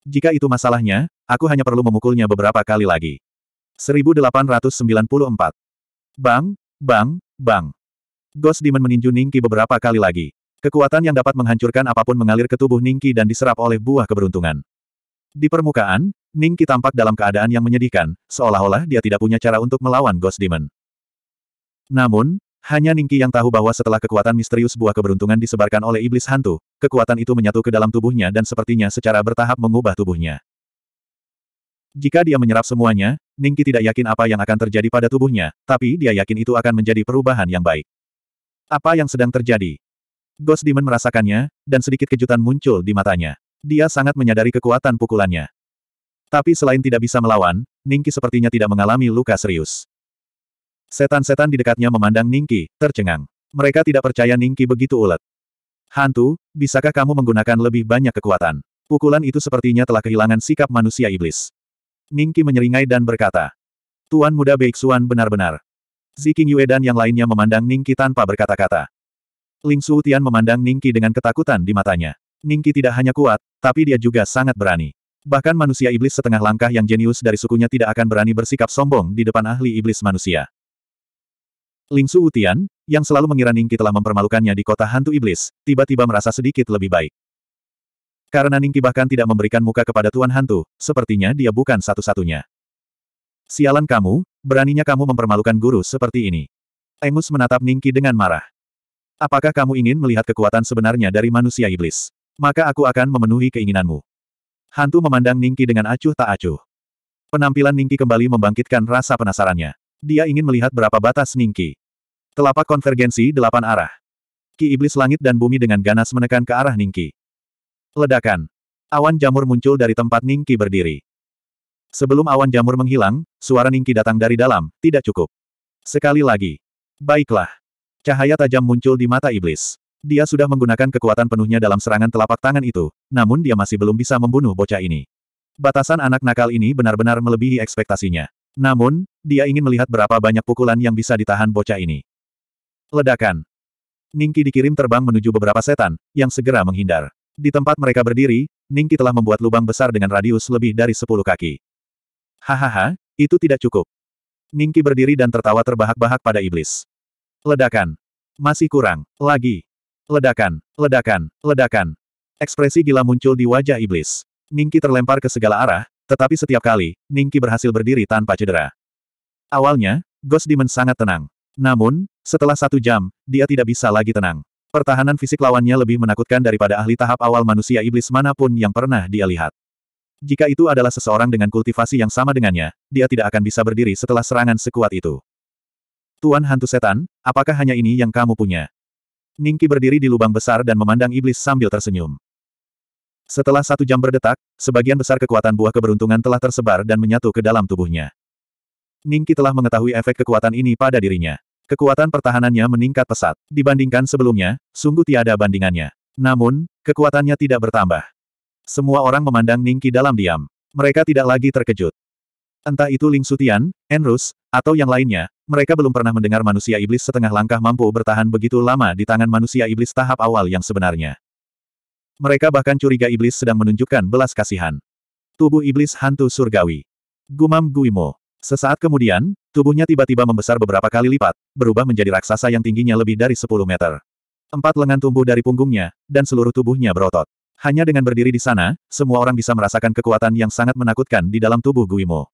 Jika itu masalahnya, aku hanya perlu memukulnya beberapa kali lagi. 1894. Bang, bang, bang. Ghost Demon meninju Ningki beberapa kali lagi. Kekuatan yang dapat menghancurkan apapun mengalir ke tubuh Ningki dan diserap oleh buah keberuntungan. Di permukaan, Ningki tampak dalam keadaan yang menyedihkan, seolah-olah dia tidak punya cara untuk melawan Ghost Demon. Namun, hanya Ningki yang tahu bahwa setelah kekuatan misterius buah keberuntungan disebarkan oleh iblis hantu, kekuatan itu menyatu ke dalam tubuhnya dan sepertinya secara bertahap mengubah tubuhnya. Jika dia menyerap semuanya, Ningki tidak yakin apa yang akan terjadi pada tubuhnya, tapi dia yakin itu akan menjadi perubahan yang baik. Apa yang sedang terjadi? Ghost Demon merasakannya, dan sedikit kejutan muncul di matanya. Dia sangat menyadari kekuatan pukulannya. Tapi selain tidak bisa melawan, Ningki sepertinya tidak mengalami luka serius. Setan-setan di dekatnya memandang Ningki, tercengang. Mereka tidak percaya Ningki begitu ulet. Hantu, bisakah kamu menggunakan lebih banyak kekuatan? Pukulan itu sepertinya telah kehilangan sikap manusia iblis. Ningki menyeringai dan berkata, Tuan muda Beixuan benar-benar. Ziking Yue dan yang lainnya memandang Ningki tanpa berkata-kata. Ling Su Tian memandang Ningki dengan ketakutan di matanya. Ningki tidak hanya kuat, tapi dia juga sangat berani. Bahkan manusia iblis setengah langkah yang jenius dari sukunya tidak akan berani bersikap sombong di depan ahli iblis manusia. Ling Su Utian, yang selalu mengira Ningki telah mempermalukannya di kota hantu iblis, tiba-tiba merasa sedikit lebih baik. Karena Ningki bahkan tidak memberikan muka kepada Tuan Hantu, sepertinya dia bukan satu-satunya. Sialan kamu, beraninya kamu mempermalukan guru seperti ini. Engus menatap Ningki dengan marah. Apakah kamu ingin melihat kekuatan sebenarnya dari manusia iblis? Maka aku akan memenuhi keinginanmu. Hantu memandang Ningki dengan acuh tak acuh. Penampilan Ningki kembali membangkitkan rasa penasarannya. Dia ingin melihat berapa batas Ningki. Telapak konvergensi delapan arah. Ki Iblis Langit dan Bumi dengan ganas menekan ke arah Ningki. Ledakan. Awan jamur muncul dari tempat Ningki berdiri. Sebelum awan jamur menghilang, suara Ningki datang dari dalam, tidak cukup. Sekali lagi. Baiklah. Cahaya tajam muncul di mata Iblis. Dia sudah menggunakan kekuatan penuhnya dalam serangan telapak tangan itu, namun dia masih belum bisa membunuh bocah ini. Batasan anak nakal ini benar-benar melebihi ekspektasinya. Namun, dia ingin melihat berapa banyak pukulan yang bisa ditahan bocah ini. Ledakan. Ningki dikirim terbang menuju beberapa setan, yang segera menghindar. Di tempat mereka berdiri, Ningki telah membuat lubang besar dengan radius lebih dari 10 kaki. Hahaha, itu tidak cukup. Ningki berdiri dan tertawa terbahak-bahak pada iblis. Ledakan. Masih kurang. Lagi. Ledakan, ledakan, ledakan. Ekspresi gila muncul di wajah iblis. Ningki terlempar ke segala arah, tetapi setiap kali, Ningki berhasil berdiri tanpa cedera. Awalnya, Ghost Demon sangat tenang. Namun, setelah satu jam, dia tidak bisa lagi tenang. Pertahanan fisik lawannya lebih menakutkan daripada ahli tahap awal manusia iblis manapun yang pernah dia lihat. Jika itu adalah seseorang dengan kultivasi yang sama dengannya, dia tidak akan bisa berdiri setelah serangan sekuat itu. Tuan hantu setan, apakah hanya ini yang kamu punya? Ningki berdiri di lubang besar dan memandang iblis sambil tersenyum. Setelah satu jam berdetak, sebagian besar kekuatan buah keberuntungan telah tersebar dan menyatu ke dalam tubuhnya. Ningki telah mengetahui efek kekuatan ini pada dirinya. Kekuatan pertahanannya meningkat pesat. Dibandingkan sebelumnya, sungguh tiada bandingannya. Namun, kekuatannya tidak bertambah. Semua orang memandang Ningki dalam diam. Mereka tidak lagi terkejut. Entah itu Ling Sutian, Enrus, atau yang lainnya, mereka belum pernah mendengar manusia iblis setengah langkah mampu bertahan begitu lama di tangan manusia iblis tahap awal yang sebenarnya. Mereka bahkan curiga iblis sedang menunjukkan belas kasihan. Tubuh iblis hantu surgawi. Gumam Guimo. Sesaat kemudian, tubuhnya tiba-tiba membesar beberapa kali lipat, berubah menjadi raksasa yang tingginya lebih dari 10 meter. Empat lengan tumbuh dari punggungnya, dan seluruh tubuhnya berotot. Hanya dengan berdiri di sana, semua orang bisa merasakan kekuatan yang sangat menakutkan di dalam tubuh Guimo.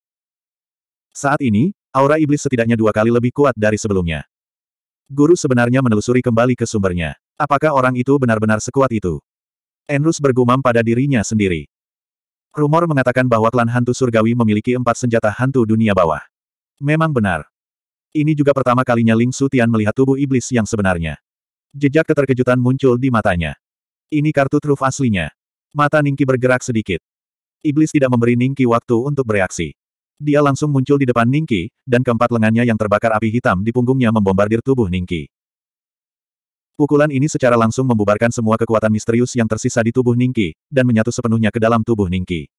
Saat ini, aura iblis setidaknya dua kali lebih kuat dari sebelumnya. Guru sebenarnya menelusuri kembali ke sumbernya. Apakah orang itu benar-benar sekuat itu? Enrus bergumam pada dirinya sendiri. Rumor mengatakan bahwa klan hantu surgawi memiliki empat senjata hantu dunia bawah. Memang benar. Ini juga pertama kalinya Ling Sutian melihat tubuh iblis yang sebenarnya. Jejak keterkejutan muncul di matanya. Ini kartu truf aslinya. Mata Ningki bergerak sedikit. Iblis tidak memberi Ningki waktu untuk bereaksi. Dia langsung muncul di depan Ningki, dan keempat lengannya yang terbakar api hitam di punggungnya membombardir tubuh Ningki. Pukulan ini secara langsung membubarkan semua kekuatan misterius yang tersisa di tubuh Ningki, dan menyatu sepenuhnya ke dalam tubuh Ningki.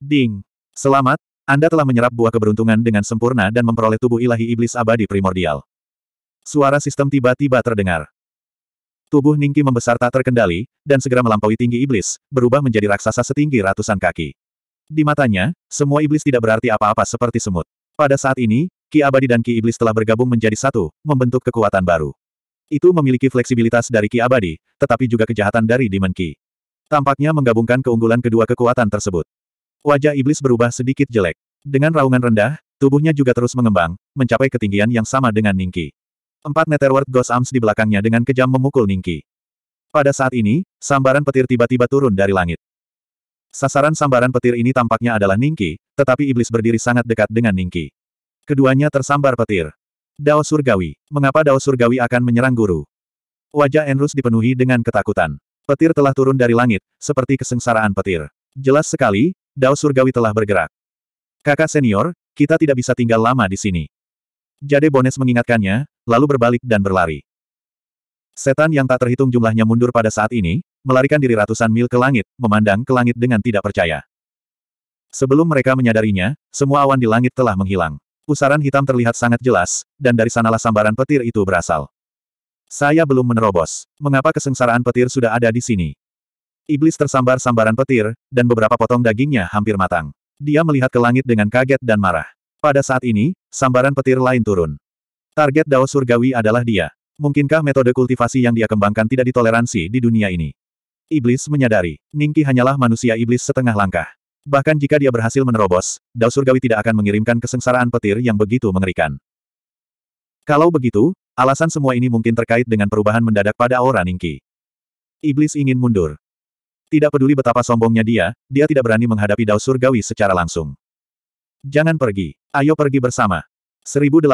Ding! Selamat, Anda telah menyerap buah keberuntungan dengan sempurna dan memperoleh tubuh ilahi iblis abadi primordial. Suara sistem tiba-tiba terdengar. Tubuh Ningki membesar tak terkendali, dan segera melampaui tinggi iblis, berubah menjadi raksasa setinggi ratusan kaki. Di matanya, semua iblis tidak berarti apa-apa seperti semut. Pada saat ini, Ki Abadi dan Ki Iblis telah bergabung menjadi satu, membentuk kekuatan baru. Itu memiliki fleksibilitas dari Ki Abadi, tetapi juga kejahatan dari Demon Ki. Tampaknya menggabungkan keunggulan kedua kekuatan tersebut. Wajah iblis berubah sedikit jelek. Dengan raungan rendah, tubuhnya juga terus mengembang, mencapai ketinggian yang sama dengan Ningki. Empat meteor Ghost Arms di belakangnya dengan kejam memukul Ningki. Pada saat ini, sambaran petir tiba-tiba turun dari langit. Sasaran sambaran petir ini tampaknya adalah Ningki, tetapi iblis berdiri sangat dekat dengan Ningki. Keduanya tersambar petir. Dao Surgawi. Mengapa Dao Surgawi akan menyerang guru? Wajah Enrus dipenuhi dengan ketakutan. Petir telah turun dari langit, seperti kesengsaraan petir. Jelas sekali, Dao Surgawi telah bergerak. Kakak senior, kita tidak bisa tinggal lama di sini. Jade Bones mengingatkannya, lalu berbalik dan berlari. Setan yang tak terhitung jumlahnya mundur pada saat ini, melarikan diri ratusan mil ke langit, memandang ke langit dengan tidak percaya. Sebelum mereka menyadarinya, semua awan di langit telah menghilang. Pusaran hitam terlihat sangat jelas, dan dari sanalah sambaran petir itu berasal. Saya belum menerobos. Mengapa kesengsaraan petir sudah ada di sini? Iblis tersambar sambaran petir, dan beberapa potong dagingnya hampir matang. Dia melihat ke langit dengan kaget dan marah. Pada saat ini, sambaran petir lain turun. Target Dao Surgawi adalah dia. Mungkinkah metode kultivasi yang dia kembangkan tidak ditoleransi di dunia ini? Iblis menyadari, Ningki hanyalah manusia iblis setengah langkah. Bahkan jika dia berhasil menerobos, Dao Surgawi tidak akan mengirimkan kesengsaraan petir yang begitu mengerikan. Kalau begitu, alasan semua ini mungkin terkait dengan perubahan mendadak pada aura Ningki. Iblis ingin mundur. Tidak peduli betapa sombongnya dia, dia tidak berani menghadapi Dao Surgawi secara langsung. Jangan pergi. Ayo pergi bersama. 1895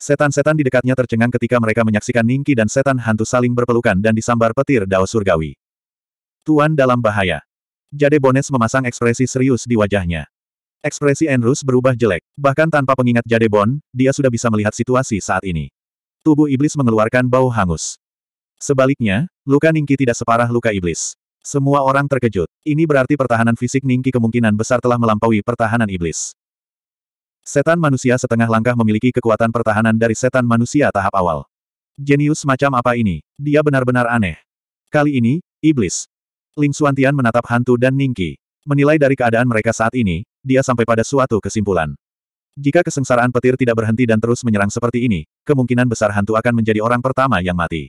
Setan-setan di dekatnya tercengang ketika mereka menyaksikan Ningki dan setan hantu saling berpelukan dan disambar petir dao surgawi. Tuan dalam bahaya. Jade Bones memasang ekspresi serius di wajahnya. Ekspresi Enrus berubah jelek. Bahkan tanpa pengingat Jade Bon, dia sudah bisa melihat situasi saat ini. Tubuh iblis mengeluarkan bau hangus. Sebaliknya, luka Ningki tidak separah luka iblis. Semua orang terkejut. Ini berarti pertahanan fisik Ningki kemungkinan besar telah melampaui pertahanan iblis. Setan manusia setengah langkah memiliki kekuatan pertahanan dari setan manusia tahap awal. Jenius macam apa ini? Dia benar-benar aneh. Kali ini, iblis. Ling Xuantian menatap hantu dan Ningki. Menilai dari keadaan mereka saat ini, dia sampai pada suatu kesimpulan. Jika kesengsaraan petir tidak berhenti dan terus menyerang seperti ini, kemungkinan besar hantu akan menjadi orang pertama yang mati.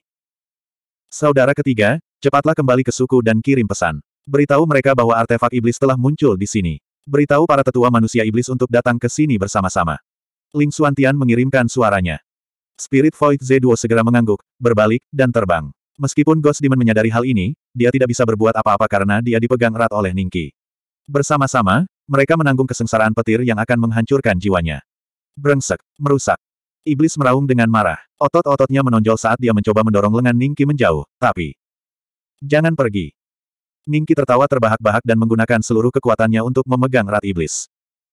Saudara ketiga, cepatlah kembali ke suku dan kirim pesan. Beritahu mereka bahwa artefak iblis telah muncul di sini. Beritahu para tetua manusia iblis untuk datang ke sini bersama-sama. Ling Xuantian mengirimkan suaranya. Spirit Void z segera mengangguk, berbalik, dan terbang. Meskipun Ghost Demon menyadari hal ini, dia tidak bisa berbuat apa-apa karena dia dipegang erat oleh Ningki. Bersama-sama, mereka menanggung kesengsaraan petir yang akan menghancurkan jiwanya. Brengsek, merusak. Iblis meraung dengan marah. Otot-ototnya menonjol saat dia mencoba mendorong lengan Ningki menjauh, tapi... Jangan pergi. Ningki tertawa terbahak-bahak dan menggunakan seluruh kekuatannya untuk memegang rat iblis.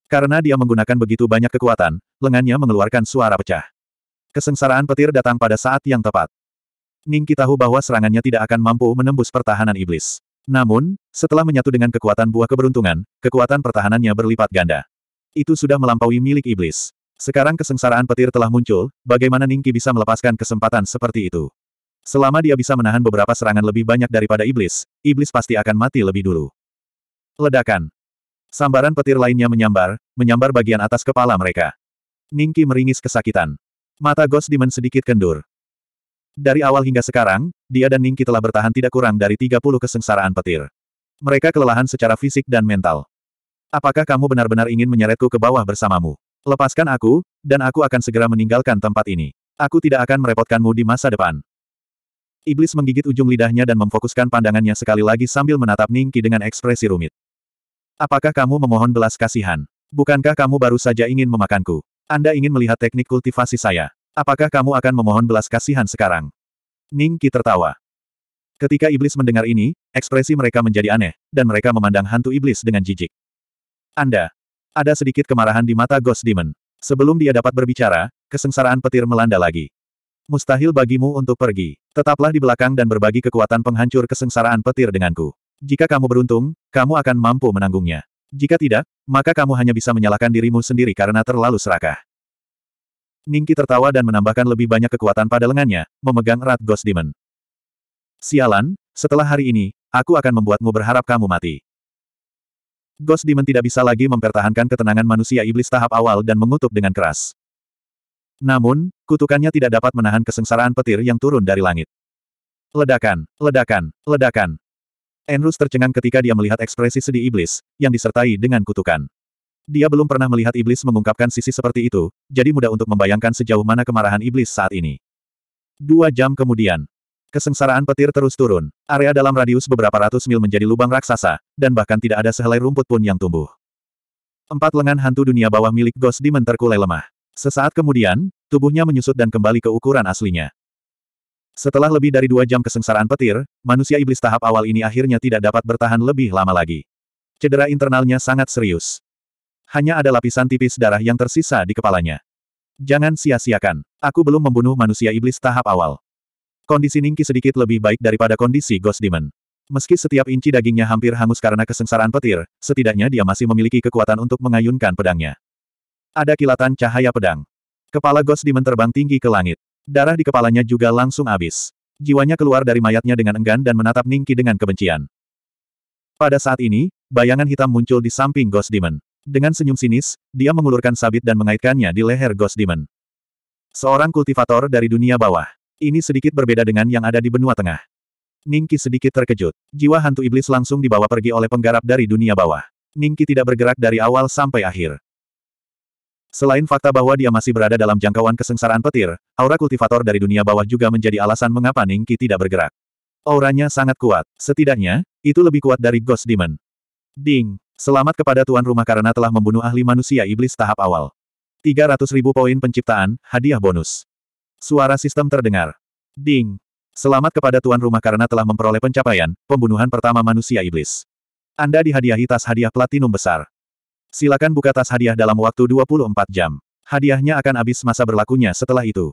Karena dia menggunakan begitu banyak kekuatan, lengannya mengeluarkan suara pecah. Kesengsaraan petir datang pada saat yang tepat. Ningki tahu bahwa serangannya tidak akan mampu menembus pertahanan iblis. Namun, setelah menyatu dengan kekuatan buah keberuntungan, kekuatan pertahanannya berlipat ganda. Itu sudah melampaui milik iblis. Sekarang kesengsaraan petir telah muncul, bagaimana Ningki bisa melepaskan kesempatan seperti itu? Selama dia bisa menahan beberapa serangan lebih banyak daripada iblis, iblis pasti akan mati lebih dulu. Ledakan. Sambaran petir lainnya menyambar, menyambar bagian atas kepala mereka. Ningki meringis kesakitan. Mata Ghost Demon sedikit kendur. Dari awal hingga sekarang, dia dan Ningki telah bertahan tidak kurang dari 30 kesengsaraan petir. Mereka kelelahan secara fisik dan mental. Apakah kamu benar-benar ingin menyeretku ke bawah bersamamu? Lepaskan aku, dan aku akan segera meninggalkan tempat ini. Aku tidak akan merepotkanmu di masa depan. Iblis menggigit ujung lidahnya dan memfokuskan pandangannya sekali lagi sambil menatap Ningki dengan ekspresi rumit. Apakah kamu memohon belas kasihan? Bukankah kamu baru saja ingin memakanku? Anda ingin melihat teknik kultivasi saya. Apakah kamu akan memohon belas kasihan sekarang? Ningki tertawa. Ketika iblis mendengar ini, ekspresi mereka menjadi aneh, dan mereka memandang hantu iblis dengan jijik. Anda. Ada sedikit kemarahan di mata Ghost Demon. Sebelum dia dapat berbicara, kesengsaraan petir melanda lagi. Mustahil bagimu untuk pergi. Tetaplah di belakang dan berbagi kekuatan penghancur kesengsaraan petir denganku. Jika kamu beruntung, kamu akan mampu menanggungnya. Jika tidak, maka kamu hanya bisa menyalahkan dirimu sendiri karena terlalu serakah. Ningki tertawa dan menambahkan lebih banyak kekuatan pada lengannya, memegang erat Ghost Demon. Sialan, setelah hari ini, aku akan membuatmu berharap kamu mati. Ghost Demon tidak bisa lagi mempertahankan ketenangan manusia iblis tahap awal dan mengutuk dengan keras. Namun, kutukannya tidak dapat menahan kesengsaraan petir yang turun dari langit. Ledakan, ledakan, ledakan. Enrus tercengang ketika dia melihat ekspresi sedih iblis, yang disertai dengan kutukan. Dia belum pernah melihat iblis mengungkapkan sisi seperti itu, jadi mudah untuk membayangkan sejauh mana kemarahan iblis saat ini. Dua jam kemudian, kesengsaraan petir terus turun. Area dalam radius beberapa ratus mil menjadi lubang raksasa, dan bahkan tidak ada sehelai rumput pun yang tumbuh. Empat lengan hantu dunia bawah milik Ghost Demon terkulai lemah. Sesaat kemudian, tubuhnya menyusut dan kembali ke ukuran aslinya. Setelah lebih dari dua jam kesengsaraan petir, manusia iblis tahap awal ini akhirnya tidak dapat bertahan lebih lama lagi. Cedera internalnya sangat serius. Hanya ada lapisan tipis darah yang tersisa di kepalanya. Jangan sia-siakan. Aku belum membunuh manusia iblis tahap awal. Kondisi Ningki sedikit lebih baik daripada kondisi Ghost Demon. Meski setiap inci dagingnya hampir hangus karena kesengsaraan petir, setidaknya dia masih memiliki kekuatan untuk mengayunkan pedangnya. Ada kilatan cahaya pedang. Kepala Ghost Demon terbang tinggi ke langit. Darah di kepalanya juga langsung habis. Jiwanya keluar dari mayatnya dengan enggan dan menatap Ningki dengan kebencian. Pada saat ini, bayangan hitam muncul di samping Ghost Demon. Dengan senyum sinis, dia mengulurkan sabit dan mengaitkannya di leher Ghost Demon. Seorang kultivator dari dunia bawah. Ini sedikit berbeda dengan yang ada di benua tengah. Ningki sedikit terkejut. Jiwa hantu iblis langsung dibawa pergi oleh penggarap dari dunia bawah. Ningki tidak bergerak dari awal sampai akhir. Selain fakta bahwa dia masih berada dalam jangkauan kesengsaraan petir, aura kultivator dari dunia bawah juga menjadi alasan mengapa Ningki tidak bergerak. Auranya sangat kuat. Setidaknya, itu lebih kuat dari Ghost Demon. Ding! Selamat kepada tuan rumah karena telah membunuh ahli manusia iblis tahap awal. 300 ribu poin penciptaan, hadiah bonus. Suara sistem terdengar. Ding! Selamat kepada tuan rumah karena telah memperoleh pencapaian, pembunuhan pertama manusia iblis. Anda dihadiahi tas hadiah platinum besar. Silakan buka tas hadiah dalam waktu 24 jam. Hadiahnya akan habis masa berlakunya setelah itu.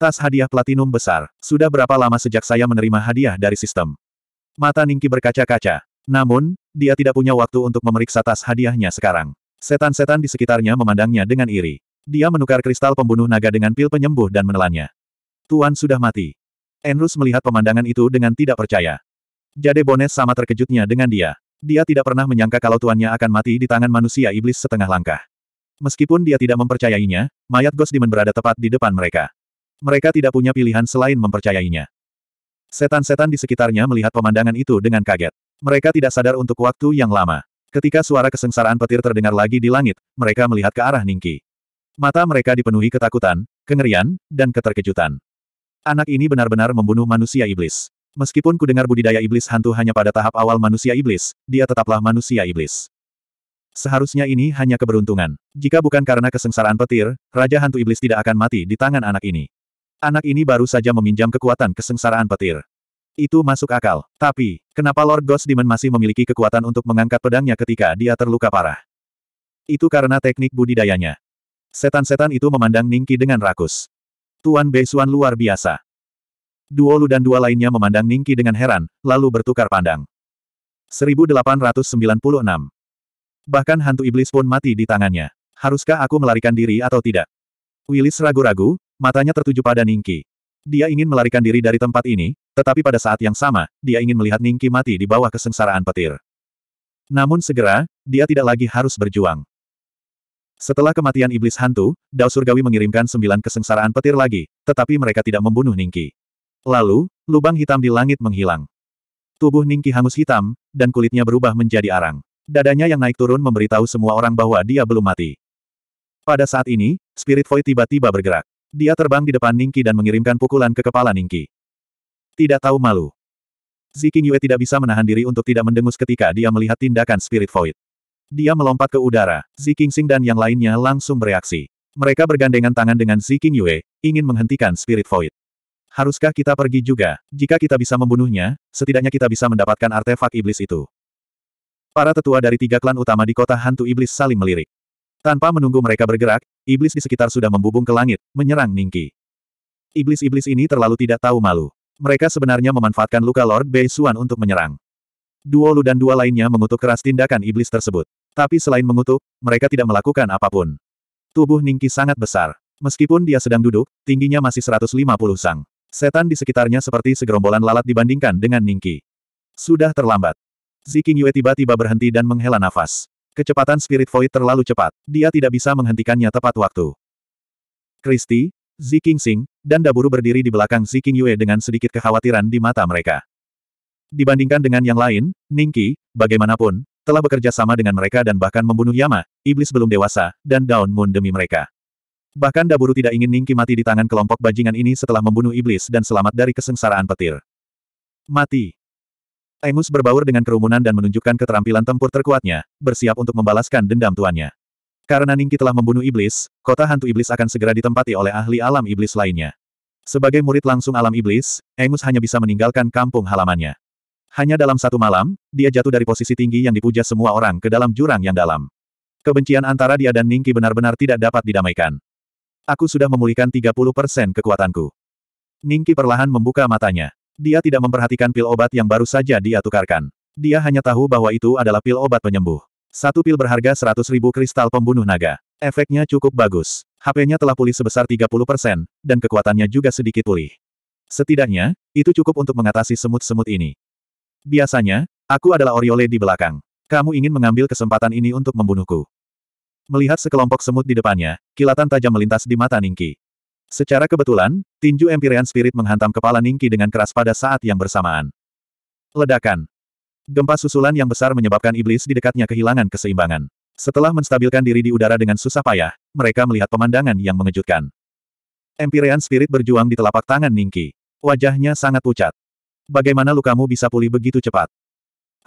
Tas hadiah platinum besar. Sudah berapa lama sejak saya menerima hadiah dari sistem? Mata Ningki berkaca-kaca. Namun, dia tidak punya waktu untuk memeriksa tas hadiahnya sekarang. Setan-setan di sekitarnya memandangnya dengan iri. Dia menukar kristal pembunuh naga dengan pil penyembuh dan menelannya. Tuan sudah mati. Enrus melihat pemandangan itu dengan tidak percaya. Jade Bones sama terkejutnya dengan dia. Dia tidak pernah menyangka kalau tuannya akan mati di tangan manusia iblis setengah langkah. Meskipun dia tidak mempercayainya, mayat Ghost Demon berada tepat di depan mereka. Mereka tidak punya pilihan selain mempercayainya. Setan-setan di sekitarnya melihat pemandangan itu dengan kaget. Mereka tidak sadar untuk waktu yang lama. Ketika suara kesengsaraan petir terdengar lagi di langit, mereka melihat ke arah Ningki. Mata mereka dipenuhi ketakutan, kengerian, dan keterkejutan. Anak ini benar-benar membunuh manusia iblis. Meskipun kudengar budidaya iblis hantu hanya pada tahap awal manusia iblis, dia tetaplah manusia iblis. Seharusnya ini hanya keberuntungan. Jika bukan karena kesengsaraan petir, Raja Hantu Iblis tidak akan mati di tangan anak ini. Anak ini baru saja meminjam kekuatan kesengsaraan petir. Itu masuk akal. Tapi, kenapa Lord Ghost Demon masih memiliki kekuatan untuk mengangkat pedangnya ketika dia terluka parah? Itu karena teknik budidayanya. Setan-setan itu memandang Ningki dengan rakus. Tuan Beisuan luar biasa. Duo Lu dan dua lainnya memandang Ningki dengan heran, lalu bertukar pandang. 1896. Bahkan hantu iblis pun mati di tangannya. Haruskah aku melarikan diri atau tidak? Willis ragu-ragu, matanya tertuju pada Ningki. Dia ingin melarikan diri dari tempat ini, tetapi pada saat yang sama, dia ingin melihat Ningki mati di bawah kesengsaraan petir. Namun segera, dia tidak lagi harus berjuang. Setelah kematian iblis hantu, Dao Surgawi mengirimkan sembilan kesengsaraan petir lagi, tetapi mereka tidak membunuh Ningki. Lalu, lubang hitam di langit menghilang. Tubuh Ningki hangus hitam, dan kulitnya berubah menjadi arang. Dadanya yang naik turun memberitahu semua orang bahwa dia belum mati. Pada saat ini, Spirit Void tiba-tiba bergerak. Dia terbang di depan Ningki dan mengirimkan pukulan ke kepala Ningki. Tidak tahu malu. Ziking Yue tidak bisa menahan diri untuk tidak mendengus ketika dia melihat tindakan Spirit Void. Dia melompat ke udara, Ziking Sing dan yang lainnya langsung bereaksi. Mereka bergandengan tangan dengan Ziking Yue, ingin menghentikan Spirit Void. Haruskah kita pergi juga? Jika kita bisa membunuhnya, setidaknya kita bisa mendapatkan artefak iblis itu. Para tetua dari tiga klan utama di kota hantu iblis saling melirik. Tanpa menunggu mereka bergerak, iblis di sekitar sudah membubung ke langit, menyerang Ningki. Iblis-iblis ini terlalu tidak tahu malu. Mereka sebenarnya memanfaatkan luka Lord Bei Xuan untuk menyerang. Duo Lu dan dua lainnya mengutuk keras tindakan iblis tersebut. Tapi selain mengutuk, mereka tidak melakukan apapun. Tubuh Ningki sangat besar. Meskipun dia sedang duduk, tingginya masih 150 sang. Setan di sekitarnya seperti segerombolan lalat dibandingkan dengan Ningki. Sudah terlambat. Ziking Yue tiba-tiba berhenti dan menghela nafas. Kecepatan Spirit Void terlalu cepat, dia tidak bisa menghentikannya tepat waktu. Kristi, Ziking Sing, dan Daburu berdiri di belakang Ziking Yue dengan sedikit kekhawatiran di mata mereka. Dibandingkan dengan yang lain, Ningki, bagaimanapun, telah bekerja sama dengan mereka dan bahkan membunuh Yama, iblis belum dewasa, dan Daun Moon demi mereka. Bahkan Daburu tidak ingin Ningki mati di tangan kelompok bajingan ini setelah membunuh iblis dan selamat dari kesengsaraan petir. Mati. Aimus berbaur dengan kerumunan dan menunjukkan keterampilan tempur terkuatnya, bersiap untuk membalaskan dendam tuannya. Karena Ningki telah membunuh iblis, kota hantu iblis akan segera ditempati oleh ahli alam iblis lainnya. Sebagai murid langsung alam iblis, Aimus hanya bisa meninggalkan kampung halamannya. Hanya dalam satu malam, dia jatuh dari posisi tinggi yang dipuja semua orang ke dalam jurang yang dalam. Kebencian antara dia dan Ningki benar-benar tidak dapat didamaikan. Aku sudah memulihkan 30% kekuatanku. Ningki perlahan membuka matanya. Dia tidak memperhatikan pil obat yang baru saja dia tukarkan. Dia hanya tahu bahwa itu adalah pil obat penyembuh. Satu pil berharga 100 ribu kristal pembunuh naga. Efeknya cukup bagus. HP-nya telah pulih sebesar 30%, dan kekuatannya juga sedikit pulih. Setidaknya, itu cukup untuk mengatasi semut-semut ini. Biasanya, aku adalah Oriole di belakang. Kamu ingin mengambil kesempatan ini untuk membunuhku. Melihat sekelompok semut di depannya, kilatan tajam melintas di mata Ningki. Secara kebetulan, tinju Empyrean Spirit menghantam kepala Ningki dengan keras pada saat yang bersamaan. Ledakan. Gempa susulan yang besar menyebabkan iblis di dekatnya kehilangan keseimbangan. Setelah menstabilkan diri di udara dengan susah payah, mereka melihat pemandangan yang mengejutkan. Empyrean Spirit berjuang di telapak tangan Ningki. Wajahnya sangat pucat. Bagaimana lukamu bisa pulih begitu cepat?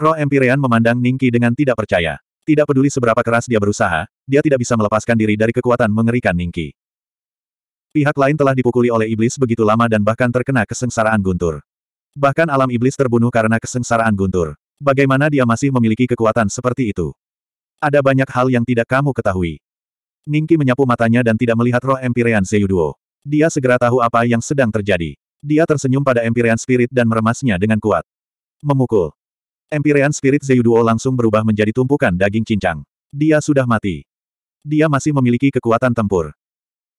Roh Empyrean memandang Ningki dengan tidak percaya. Tidak peduli seberapa keras dia berusaha, dia tidak bisa melepaskan diri dari kekuatan mengerikan Ningki. Pihak lain telah dipukuli oleh iblis begitu lama dan bahkan terkena kesengsaraan guntur. Bahkan alam iblis terbunuh karena kesengsaraan guntur. Bagaimana dia masih memiliki kekuatan seperti itu? Ada banyak hal yang tidak kamu ketahui. Ningki menyapu matanya dan tidak melihat roh Empyrean Zeyuduo. Dia segera tahu apa yang sedang terjadi. Dia tersenyum pada Empyrean Spirit dan meremasnya dengan kuat. Memukul. Empyrean Spirit Zeyuduo langsung berubah menjadi tumpukan daging cincang. Dia sudah mati dia masih memiliki kekuatan tempur.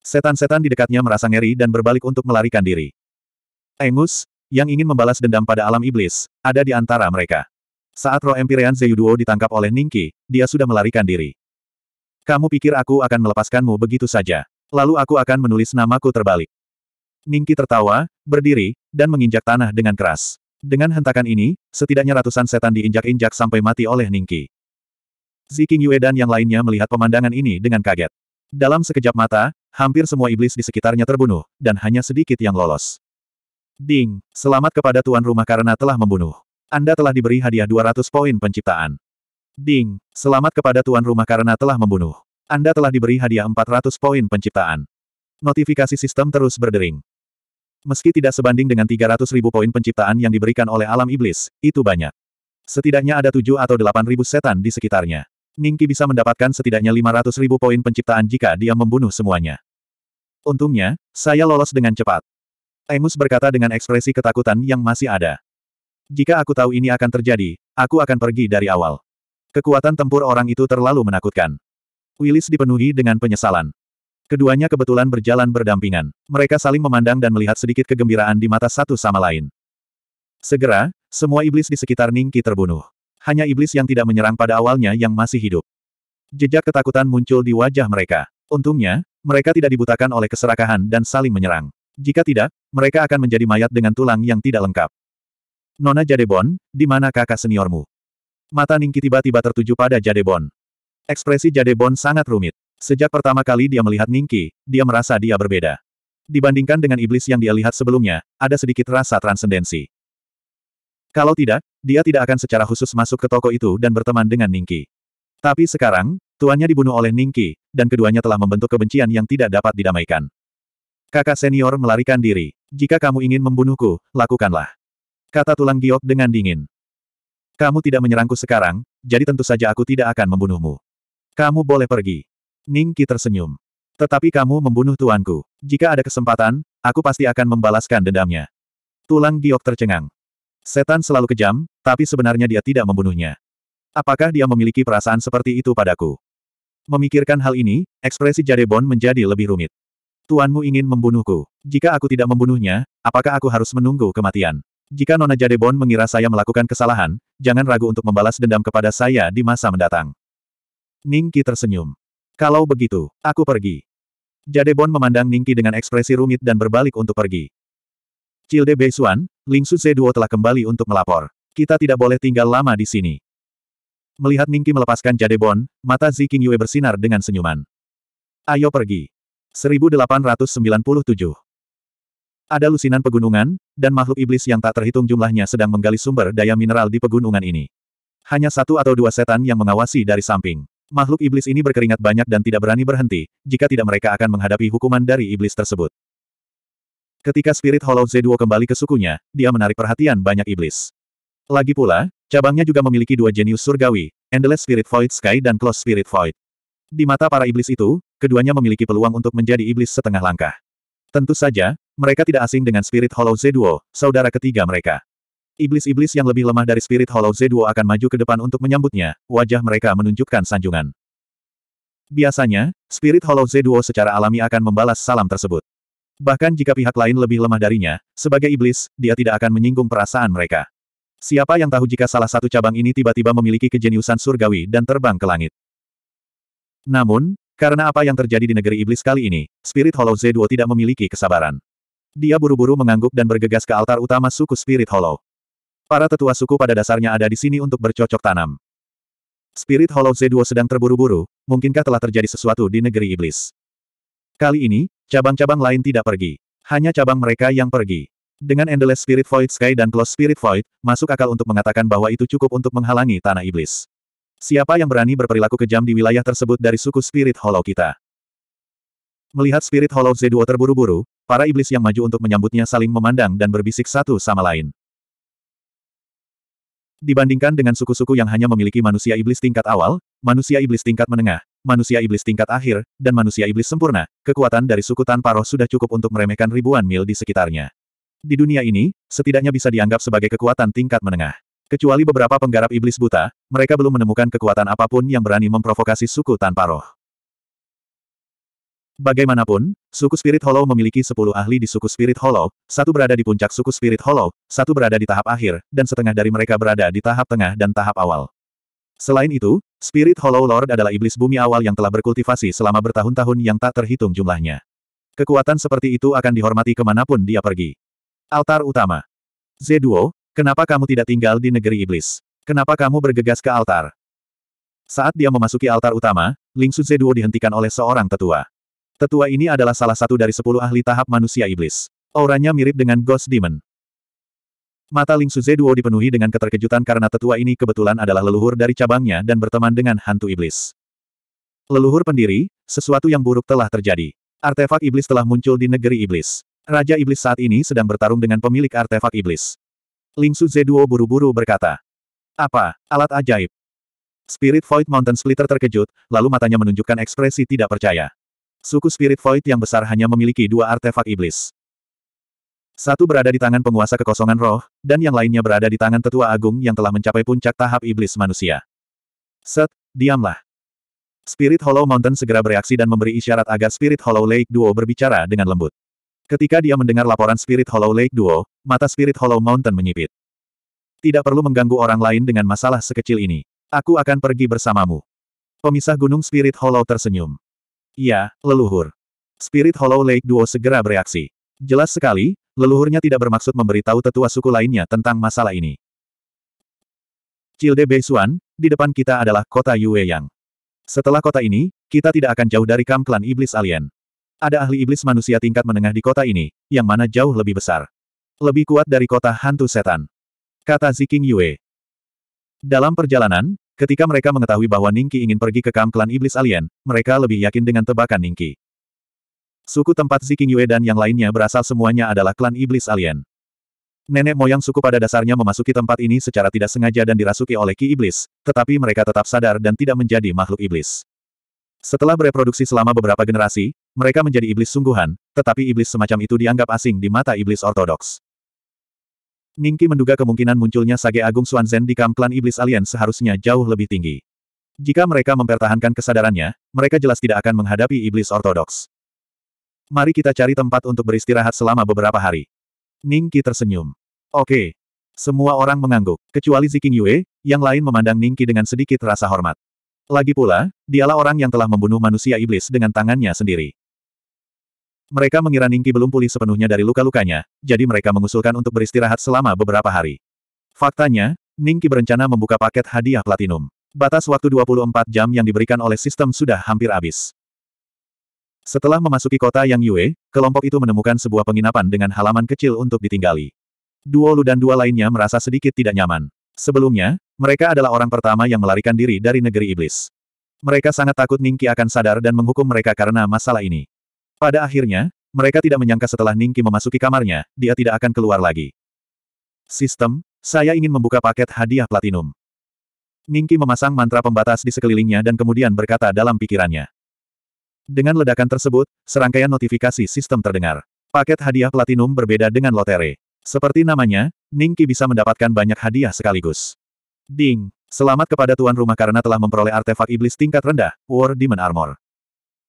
Setan-setan di dekatnya merasa ngeri dan berbalik untuk melarikan diri. Engus, yang ingin membalas dendam pada alam iblis, ada di antara mereka. Saat roh Empyrean Zeyuduo ditangkap oleh Ningki, dia sudah melarikan diri. Kamu pikir aku akan melepaskanmu begitu saja. Lalu aku akan menulis namaku terbalik. Ningki tertawa, berdiri, dan menginjak tanah dengan keras. Dengan hentakan ini, setidaknya ratusan setan diinjak-injak sampai mati oleh Ningki. Ziking Yue dan yang lainnya melihat pemandangan ini dengan kaget. Dalam sekejap mata, hampir semua iblis di sekitarnya terbunuh, dan hanya sedikit yang lolos. Ding, selamat kepada tuan rumah karena telah membunuh. Anda telah diberi hadiah 200 poin penciptaan. Ding, selamat kepada tuan rumah karena telah membunuh. Anda telah diberi hadiah 400 poin penciptaan. Notifikasi sistem terus berdering. Meski tidak sebanding dengan 300 ribu poin penciptaan yang diberikan oleh alam iblis, itu banyak. Setidaknya ada 7 atau 8 ribu setan di sekitarnya. Ningki bisa mendapatkan setidaknya 500 ribu poin penciptaan jika dia membunuh semuanya. Untungnya, saya lolos dengan cepat. Emus berkata dengan ekspresi ketakutan yang masih ada. Jika aku tahu ini akan terjadi, aku akan pergi dari awal. Kekuatan tempur orang itu terlalu menakutkan. Willis dipenuhi dengan penyesalan. Keduanya kebetulan berjalan berdampingan. Mereka saling memandang dan melihat sedikit kegembiraan di mata satu sama lain. Segera, semua iblis di sekitar Ningki terbunuh hanya iblis yang tidak menyerang pada awalnya yang masih hidup. Jejak ketakutan muncul di wajah mereka. Untungnya, mereka tidak dibutakan oleh keserakahan dan saling menyerang. Jika tidak, mereka akan menjadi mayat dengan tulang yang tidak lengkap. Nona Jadebon, di mana kakak seniormu? Mata Ningki tiba-tiba tertuju pada Jadebon. Ekspresi Jadebon sangat rumit. Sejak pertama kali dia melihat Ningki, dia merasa dia berbeda. Dibandingkan dengan iblis yang dia lihat sebelumnya, ada sedikit rasa transendensi. Kalau tidak, dia tidak akan secara khusus masuk ke toko itu dan berteman dengan Ningki. Tapi sekarang, tuannya dibunuh oleh Ningki, dan keduanya telah membentuk kebencian yang tidak dapat didamaikan. Kakak senior melarikan diri. Jika kamu ingin membunuhku, lakukanlah. Kata tulang giok dengan dingin. Kamu tidak menyerangku sekarang, jadi tentu saja aku tidak akan membunuhmu. Kamu boleh pergi. Ningki tersenyum. Tetapi kamu membunuh tuanku. Jika ada kesempatan, aku pasti akan membalaskan dendamnya. Tulang giok tercengang. Setan selalu kejam, tapi sebenarnya dia tidak membunuhnya. Apakah dia memiliki perasaan seperti itu padaku? Memikirkan hal ini, ekspresi Jadebon menjadi lebih rumit. Tuanmu ingin membunuhku. Jika aku tidak membunuhnya, apakah aku harus menunggu kematian? Jika Nona Jadebon mengira saya melakukan kesalahan, jangan ragu untuk membalas dendam kepada saya di masa mendatang. Ningki tersenyum. Kalau begitu, aku pergi. Jadebon memandang Ningki dengan ekspresi rumit dan berbalik untuk pergi. Cilde Beisuan, Ling Lingsu Zeduo telah kembali untuk melapor. Kita tidak boleh tinggal lama di sini. Melihat Ningki melepaskan jade bon, mata Zi Yue bersinar dengan senyuman. Ayo pergi. 1897 Ada lusinan pegunungan, dan makhluk iblis yang tak terhitung jumlahnya sedang menggali sumber daya mineral di pegunungan ini. Hanya satu atau dua setan yang mengawasi dari samping. Makhluk iblis ini berkeringat banyak dan tidak berani berhenti, jika tidak mereka akan menghadapi hukuman dari iblis tersebut. Ketika Spirit Hollow Z2 kembali ke sukunya, dia menarik perhatian banyak iblis. Lagi pula, cabangnya juga memiliki dua jenius surgawi, Endless Spirit Void Sky dan Close Spirit Void. Di mata para iblis itu, keduanya memiliki peluang untuk menjadi iblis setengah langkah. Tentu saja, mereka tidak asing dengan Spirit Hollow Z2, saudara ketiga mereka. Iblis-iblis yang lebih lemah dari Spirit Hollow Z2 akan maju ke depan untuk menyambutnya, wajah mereka menunjukkan sanjungan. Biasanya, Spirit Hollow Z2 secara alami akan membalas salam tersebut. Bahkan jika pihak lain lebih lemah darinya, sebagai iblis, dia tidak akan menyinggung perasaan mereka. Siapa yang tahu jika salah satu cabang ini tiba-tiba memiliki kejeniusan surgawi dan terbang ke langit. Namun, karena apa yang terjadi di negeri iblis kali ini, Spirit Hollow Z2 tidak memiliki kesabaran. Dia buru-buru mengangguk dan bergegas ke altar utama suku Spirit Hollow. Para tetua suku pada dasarnya ada di sini untuk bercocok tanam. Spirit Hollow Z2 sedang terburu-buru, mungkinkah telah terjadi sesuatu di negeri iblis? Kali ini, cabang-cabang lain tidak pergi. Hanya cabang mereka yang pergi. Dengan Endless Spirit Void Sky dan Close Spirit Void, masuk akal untuk mengatakan bahwa itu cukup untuk menghalangi tanah iblis. Siapa yang berani berperilaku kejam di wilayah tersebut dari suku Spirit Hollow kita? Melihat Spirit Hollow z terburu-buru, para iblis yang maju untuk menyambutnya saling memandang dan berbisik satu sama lain. Dibandingkan dengan suku-suku yang hanya memiliki manusia iblis tingkat awal, manusia iblis tingkat menengah, manusia iblis tingkat akhir, dan manusia iblis sempurna, kekuatan dari suku tanpa roh sudah cukup untuk meremehkan ribuan mil di sekitarnya. Di dunia ini, setidaknya bisa dianggap sebagai kekuatan tingkat menengah. Kecuali beberapa penggarap iblis buta, mereka belum menemukan kekuatan apapun yang berani memprovokasi suku tanpa roh. Bagaimanapun, suku Spirit Hollow memiliki 10 ahli di suku Spirit Hollow, satu berada di puncak suku Spirit Hollow, satu berada di tahap akhir, dan setengah dari mereka berada di tahap tengah dan tahap awal. Selain itu, Spirit Hollow Lord adalah iblis bumi awal yang telah berkultivasi selama bertahun-tahun yang tak terhitung jumlahnya. Kekuatan seperti itu akan dihormati kemanapun dia pergi. Altar utama. Zeduo, kenapa kamu tidak tinggal di negeri iblis? Kenapa kamu bergegas ke altar? Saat dia memasuki altar utama, Lingsu Zeduo dihentikan oleh seorang tetua. Tetua ini adalah salah satu dari sepuluh ahli tahap manusia iblis. Auranya mirip dengan Ghost Demon. Mata Ling Suze Duo dipenuhi dengan keterkejutan karena tetua ini kebetulan adalah leluhur dari cabangnya dan berteman dengan hantu iblis. Leluhur pendiri, sesuatu yang buruk telah terjadi. Artefak iblis telah muncul di negeri iblis. Raja iblis saat ini sedang bertarung dengan pemilik artefak iblis. Ling Suze Duo buru-buru berkata. Apa? Alat ajaib. Spirit Void Mountain Splitter terkejut, lalu matanya menunjukkan ekspresi tidak percaya. Suku Spirit Void yang besar hanya memiliki dua artefak iblis. Satu berada di tangan penguasa kekosongan roh, dan yang lainnya berada di tangan tetua agung yang telah mencapai puncak tahap iblis manusia. Set, diamlah. Spirit Hollow Mountain segera bereaksi dan memberi isyarat agar Spirit Hollow Lake Duo berbicara dengan lembut. Ketika dia mendengar laporan Spirit Hollow Lake Duo, mata Spirit Hollow Mountain menyipit. Tidak perlu mengganggu orang lain dengan masalah sekecil ini. Aku akan pergi bersamamu. Pemisah gunung Spirit Hollow tersenyum. Ya, leluhur. Spirit Hollow Lake Duo segera bereaksi. Jelas sekali, Leluhurnya tidak bermaksud memberitahu tetua suku lainnya tentang masalah ini. Cilde Beisuan, di depan kita adalah kota Yueyang. Setelah kota ini, kita tidak akan jauh dari kam klan iblis alien. Ada ahli iblis manusia tingkat menengah di kota ini, yang mana jauh lebih besar. Lebih kuat dari kota hantu setan. Kata Ziking Yue. Dalam perjalanan, ketika mereka mengetahui bahwa Ningki ingin pergi ke kam klan iblis alien, mereka lebih yakin dengan tebakan Ningki. Suku tempat Ziking Yue dan yang lainnya berasal semuanya adalah klan iblis alien. Nenek moyang suku pada dasarnya memasuki tempat ini secara tidak sengaja dan dirasuki oleh ki iblis, tetapi mereka tetap sadar dan tidak menjadi makhluk iblis. Setelah bereproduksi selama beberapa generasi, mereka menjadi iblis sungguhan, tetapi iblis semacam itu dianggap asing di mata iblis ortodoks. Ningki menduga kemungkinan munculnya Sage Agung Suanzen di kamp klan iblis alien seharusnya jauh lebih tinggi. Jika mereka mempertahankan kesadarannya, mereka jelas tidak akan menghadapi iblis ortodoks. Mari kita cari tempat untuk beristirahat selama beberapa hari. Ning Qi tersenyum. Oke. Semua orang mengangguk, kecuali Ziking Yue, yang lain memandang Ning Qi dengan sedikit rasa hormat. Lagi pula, dialah orang yang telah membunuh manusia iblis dengan tangannya sendiri. Mereka mengira Ningki belum pulih sepenuhnya dari luka-lukanya, jadi mereka mengusulkan untuk beristirahat selama beberapa hari. Faktanya, Ningki berencana membuka paket hadiah platinum. Batas waktu 24 jam yang diberikan oleh sistem sudah hampir habis. Setelah memasuki kota Yang Yue, kelompok itu menemukan sebuah penginapan dengan halaman kecil untuk ditinggali. Duo Lu dan dua lainnya merasa sedikit tidak nyaman. Sebelumnya, mereka adalah orang pertama yang melarikan diri dari negeri iblis. Mereka sangat takut Ningki akan sadar dan menghukum mereka karena masalah ini. Pada akhirnya, mereka tidak menyangka setelah Ningki memasuki kamarnya, dia tidak akan keluar lagi. Sistem, saya ingin membuka paket hadiah platinum. Ningki memasang mantra pembatas di sekelilingnya dan kemudian berkata dalam pikirannya. Dengan ledakan tersebut, serangkaian notifikasi sistem terdengar. Paket hadiah platinum berbeda dengan lotere. Seperti namanya, Ningki bisa mendapatkan banyak hadiah sekaligus. Ding! Selamat kepada tuan rumah karena telah memperoleh artefak iblis tingkat rendah, War Demon Armor.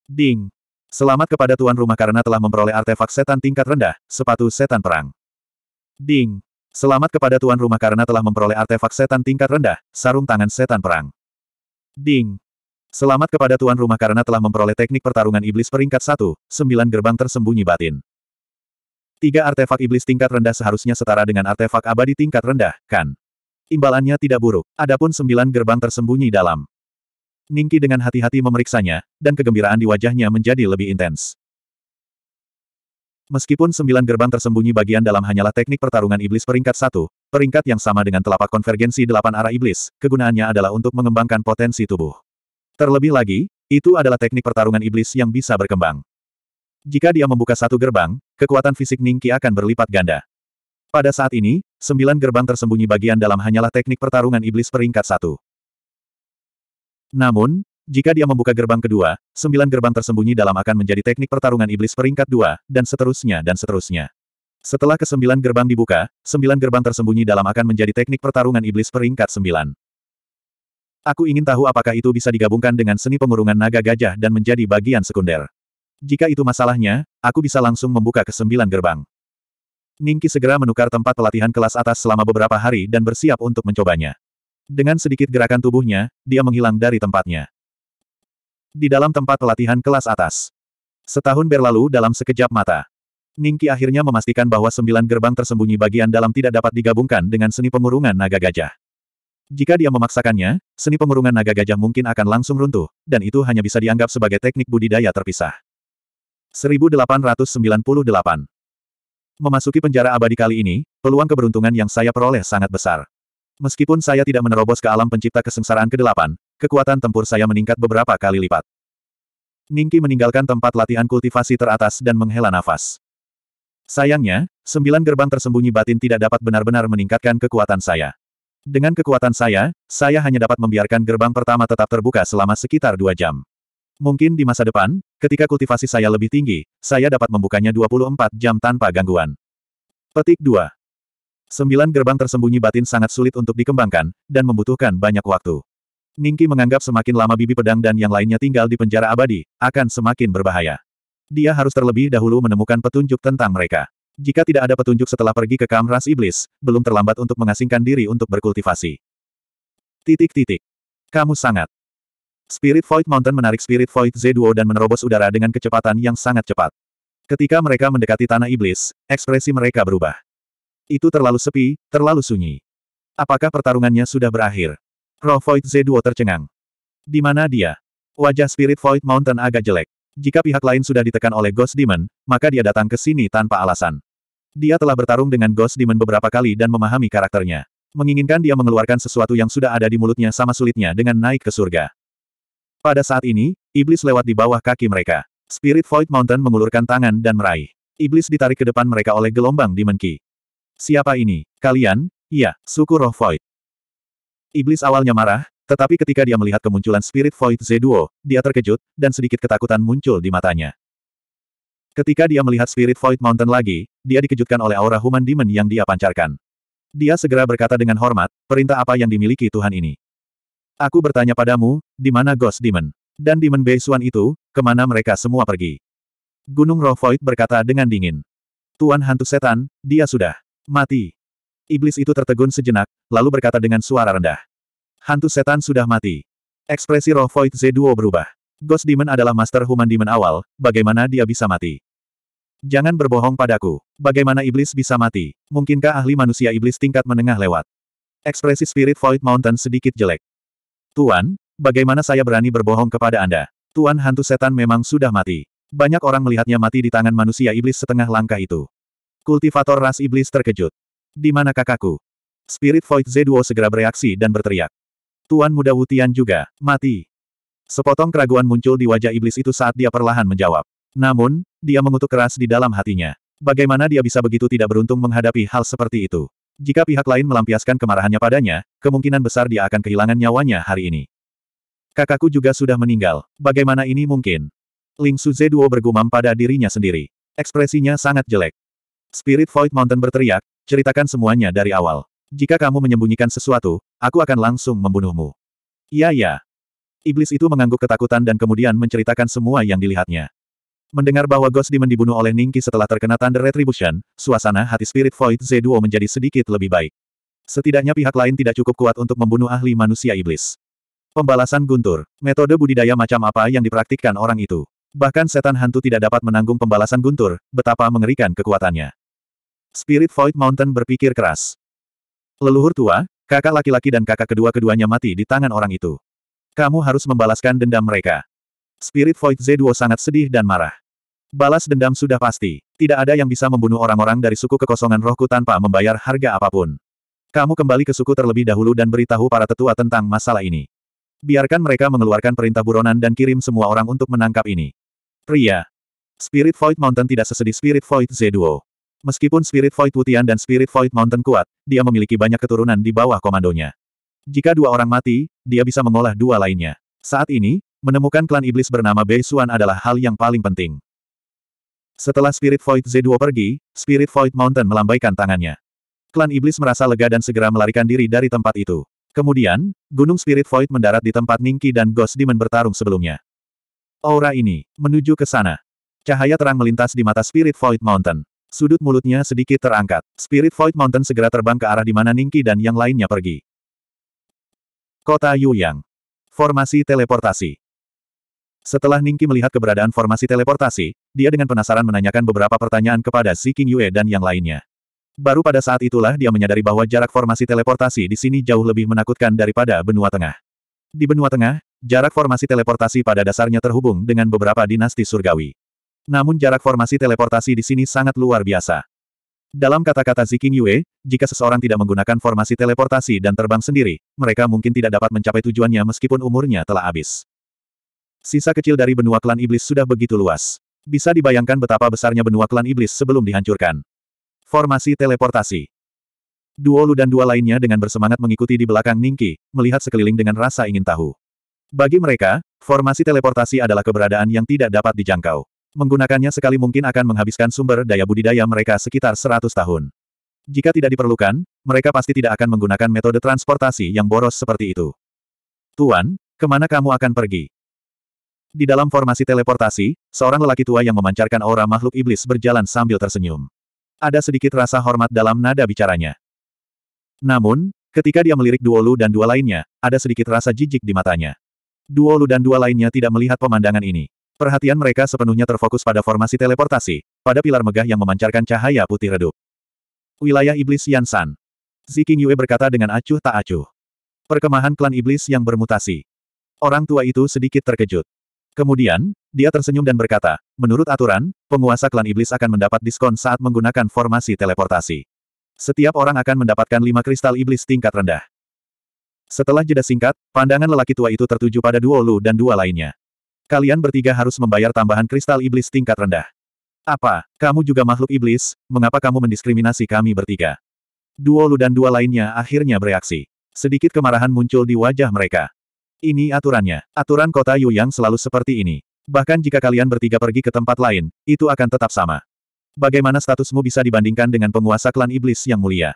Ding! Selamat kepada tuan rumah karena telah memperoleh artefak setan tingkat rendah, sepatu setan perang. Ding! Selamat kepada tuan rumah karena telah memperoleh artefak setan tingkat rendah, sarung tangan setan perang. Ding! Selamat kepada tuan rumah karena telah memperoleh teknik pertarungan iblis peringkat 1, 9 gerbang tersembunyi batin. Tiga artefak iblis tingkat rendah seharusnya setara dengan artefak abadi tingkat rendah, kan? Imbalannya tidak buruk, adapun sembilan gerbang tersembunyi dalam. Ningki dengan hati-hati memeriksanya, dan kegembiraan di wajahnya menjadi lebih intens. Meskipun sembilan gerbang tersembunyi bagian dalam hanyalah teknik pertarungan iblis peringkat satu, peringkat yang sama dengan telapak konvergensi delapan arah iblis, kegunaannya adalah untuk mengembangkan potensi tubuh. Terlebih lagi, itu adalah teknik pertarungan iblis yang bisa berkembang. Jika dia membuka satu gerbang, kekuatan fisik Ningki akan berlipat ganda. Pada saat ini, sembilan gerbang tersembunyi bagian dalam hanyalah teknik pertarungan iblis peringkat satu. Namun, jika dia membuka gerbang kedua, sembilan gerbang tersembunyi dalam akan menjadi teknik pertarungan iblis peringkat dua, dan seterusnya dan seterusnya. Setelah kesembilan gerbang dibuka, sembilan gerbang tersembunyi dalam akan menjadi teknik pertarungan iblis peringkat sembilan. Aku ingin tahu apakah itu bisa digabungkan dengan seni pengurungan naga gajah dan menjadi bagian sekunder. Jika itu masalahnya, aku bisa langsung membuka kesembilan gerbang. Ningki segera menukar tempat pelatihan kelas atas selama beberapa hari dan bersiap untuk mencobanya. Dengan sedikit gerakan tubuhnya, dia menghilang dari tempatnya. Di dalam tempat pelatihan kelas atas. Setahun berlalu dalam sekejap mata. Ningki akhirnya memastikan bahwa sembilan gerbang tersembunyi bagian dalam tidak dapat digabungkan dengan seni pengurungan naga gajah. Jika dia memaksakannya, seni pengurungan naga gajah mungkin akan langsung runtuh, dan itu hanya bisa dianggap sebagai teknik budidaya terpisah. 1898 Memasuki penjara abadi kali ini, peluang keberuntungan yang saya peroleh sangat besar. Meskipun saya tidak menerobos ke alam pencipta kesengsaraan ke-8, kekuatan tempur saya meningkat beberapa kali lipat. Ningki meninggalkan tempat latihan kultivasi teratas dan menghela nafas. Sayangnya, sembilan gerbang tersembunyi batin tidak dapat benar-benar meningkatkan kekuatan saya. Dengan kekuatan saya, saya hanya dapat membiarkan gerbang pertama tetap terbuka selama sekitar dua jam. Mungkin di masa depan, ketika kultivasi saya lebih tinggi, saya dapat membukanya 24 jam tanpa gangguan. Petik 2. Sembilan gerbang tersembunyi batin sangat sulit untuk dikembangkan, dan membutuhkan banyak waktu. Ningki menganggap semakin lama bibi pedang dan yang lainnya tinggal di penjara abadi, akan semakin berbahaya. Dia harus terlebih dahulu menemukan petunjuk tentang mereka. Jika tidak ada petunjuk setelah pergi ke kamras iblis, belum terlambat untuk mengasingkan diri untuk berkultivasi. Titik-titik. Kamu sangat. Spirit Void Mountain menarik Spirit Void Zeduo dan menerobos udara dengan kecepatan yang sangat cepat. Ketika mereka mendekati tanah iblis, ekspresi mereka berubah. Itu terlalu sepi, terlalu sunyi. Apakah pertarungannya sudah berakhir? Roh Void Zeduo tercengang. Di mana dia? Wajah Spirit Void Mountain agak jelek. Jika pihak lain sudah ditekan oleh Ghost Demon, maka dia datang ke sini tanpa alasan. Dia telah bertarung dengan Ghost Demon beberapa kali dan memahami karakternya. Menginginkan dia mengeluarkan sesuatu yang sudah ada di mulutnya sama sulitnya dengan naik ke surga. Pada saat ini, iblis lewat di bawah kaki mereka. Spirit Void Mountain mengulurkan tangan dan meraih. Iblis ditarik ke depan mereka oleh gelombang Demon Ki. Siapa ini? Kalian? Iya, suku roh Void. Iblis awalnya marah, tetapi ketika dia melihat kemunculan Spirit Void Z Zeduo, dia terkejut, dan sedikit ketakutan muncul di matanya. Ketika dia melihat Spirit Void Mountain lagi, dia dikejutkan oleh aura Human Demon yang dia pancarkan. Dia segera berkata dengan hormat, perintah apa yang dimiliki Tuhan ini? Aku bertanya padamu, di mana Ghost Demon? Dan Demon Beisuan itu, kemana mereka semua pergi? Gunung Roh Void berkata dengan dingin. Tuan Hantu Setan, dia sudah mati. Iblis itu tertegun sejenak, lalu berkata dengan suara rendah. Hantu setan sudah mati. Ekspresi roh Void Z2 berubah. Ghost Demon adalah Master Human Demon awal, bagaimana dia bisa mati? Jangan berbohong padaku. Bagaimana iblis bisa mati? Mungkinkah ahli manusia iblis tingkat menengah lewat? Ekspresi Spirit Void Mountain sedikit jelek. Tuan, bagaimana saya berani berbohong kepada Anda? Tuan hantu setan memang sudah mati. Banyak orang melihatnya mati di tangan manusia iblis setengah langkah itu. Kultivator ras iblis terkejut. Di mana kakakku? Spirit Void Z2 segera bereaksi dan berteriak. Tuan muda Wutian juga, mati. Sepotong keraguan muncul di wajah iblis itu saat dia perlahan menjawab. Namun, dia mengutuk keras di dalam hatinya. Bagaimana dia bisa begitu tidak beruntung menghadapi hal seperti itu? Jika pihak lain melampiaskan kemarahannya padanya, kemungkinan besar dia akan kehilangan nyawanya hari ini. Kakakku juga sudah meninggal. Bagaimana ini mungkin? Ling Suze Duo bergumam pada dirinya sendiri. Ekspresinya sangat jelek. Spirit Void Mountain berteriak, ceritakan semuanya dari awal jika kamu menyembunyikan sesuatu, aku akan langsung membunuhmu. Iya ya. Iblis itu mengangguk ketakutan dan kemudian menceritakan semua yang dilihatnya. Mendengar bahwa Ghost Demon dibunuh oleh Ningki setelah terkena Thunder Retribution, suasana hati Spirit Void Z2 menjadi sedikit lebih baik. Setidaknya pihak lain tidak cukup kuat untuk membunuh ahli manusia iblis. Pembalasan guntur, metode budidaya macam apa yang dipraktikkan orang itu. Bahkan setan hantu tidak dapat menanggung pembalasan guntur, betapa mengerikan kekuatannya. Spirit Void Mountain berpikir keras. Leluhur tua, kakak laki-laki dan kakak kedua-keduanya mati di tangan orang itu. Kamu harus membalaskan dendam mereka. Spirit Void Z2 sangat sedih dan marah. Balas dendam sudah pasti. Tidak ada yang bisa membunuh orang-orang dari suku kekosongan rohku tanpa membayar harga apapun. Kamu kembali ke suku terlebih dahulu dan beritahu para tetua tentang masalah ini. Biarkan mereka mengeluarkan perintah buronan dan kirim semua orang untuk menangkap ini. Pria. Spirit Void Mountain tidak sesedih Spirit Void Z2. Meskipun Spirit Void Wutian dan Spirit Void Mountain kuat, dia memiliki banyak keturunan di bawah komandonya. Jika dua orang mati, dia bisa mengolah dua lainnya. Saat ini, menemukan klan iblis bernama Bei Xuan adalah hal yang paling penting. Setelah Spirit Void Z2 pergi, Spirit Void Mountain melambaikan tangannya. Klan Iblis merasa lega dan segera melarikan diri dari tempat itu. Kemudian, Gunung Spirit Void mendarat di tempat Ningki dan Ghost Demon bertarung sebelumnya. Aura ini, menuju ke sana. Cahaya terang melintas di mata Spirit Void Mountain. Sudut mulutnya sedikit terangkat. Spirit Void Mountain segera terbang ke arah di mana Ningki dan yang lainnya pergi. Kota Yuyang. Formasi teleportasi. Setelah Ningki melihat keberadaan formasi teleportasi, dia dengan penasaran menanyakan beberapa pertanyaan kepada Si King Yue dan yang lainnya. Baru pada saat itulah dia menyadari bahwa jarak formasi teleportasi di sini jauh lebih menakutkan daripada benua tengah. Di benua tengah, jarak formasi teleportasi pada dasarnya terhubung dengan beberapa dinasti surgawi. Namun jarak formasi teleportasi di sini sangat luar biasa. Dalam kata-kata Ziking Yue, jika seseorang tidak menggunakan formasi teleportasi dan terbang sendiri, mereka mungkin tidak dapat mencapai tujuannya meskipun umurnya telah habis. Sisa kecil dari benua klan iblis sudah begitu luas. Bisa dibayangkan betapa besarnya benua klan iblis sebelum dihancurkan. Formasi teleportasi Duo Lu dan dua lainnya dengan bersemangat mengikuti di belakang Ningki, melihat sekeliling dengan rasa ingin tahu. Bagi mereka, formasi teleportasi adalah keberadaan yang tidak dapat dijangkau. Menggunakannya sekali mungkin akan menghabiskan sumber daya budidaya mereka sekitar 100 tahun. Jika tidak diperlukan, mereka pasti tidak akan menggunakan metode transportasi yang boros seperti itu. Tuan, kemana kamu akan pergi? Di dalam formasi teleportasi, seorang lelaki tua yang memancarkan aura makhluk iblis berjalan sambil tersenyum. Ada sedikit rasa hormat dalam nada bicaranya. Namun, ketika dia melirik Duolu dan dua lainnya, ada sedikit rasa jijik di matanya. Duolu dan dua lainnya tidak melihat pemandangan ini. Perhatian mereka sepenuhnya terfokus pada formasi teleportasi, pada pilar megah yang memancarkan cahaya putih redup. Wilayah Iblis Yansan. Ziking Yue berkata dengan acuh tak acuh. Perkemahan klan Iblis yang bermutasi. Orang tua itu sedikit terkejut. Kemudian, dia tersenyum dan berkata, menurut aturan, penguasa klan Iblis akan mendapat diskon saat menggunakan formasi teleportasi. Setiap orang akan mendapatkan lima kristal iblis tingkat rendah. Setelah jeda singkat, pandangan lelaki tua itu tertuju pada Duo Lu dan dua lainnya. Kalian bertiga harus membayar tambahan kristal iblis tingkat rendah. Apa, kamu juga makhluk iblis, mengapa kamu mendiskriminasi kami bertiga? Duo Lu dan dua lainnya akhirnya bereaksi. Sedikit kemarahan muncul di wajah mereka. Ini aturannya. Aturan kota Yu yang selalu seperti ini. Bahkan jika kalian bertiga pergi ke tempat lain, itu akan tetap sama. Bagaimana statusmu bisa dibandingkan dengan penguasa klan iblis yang mulia?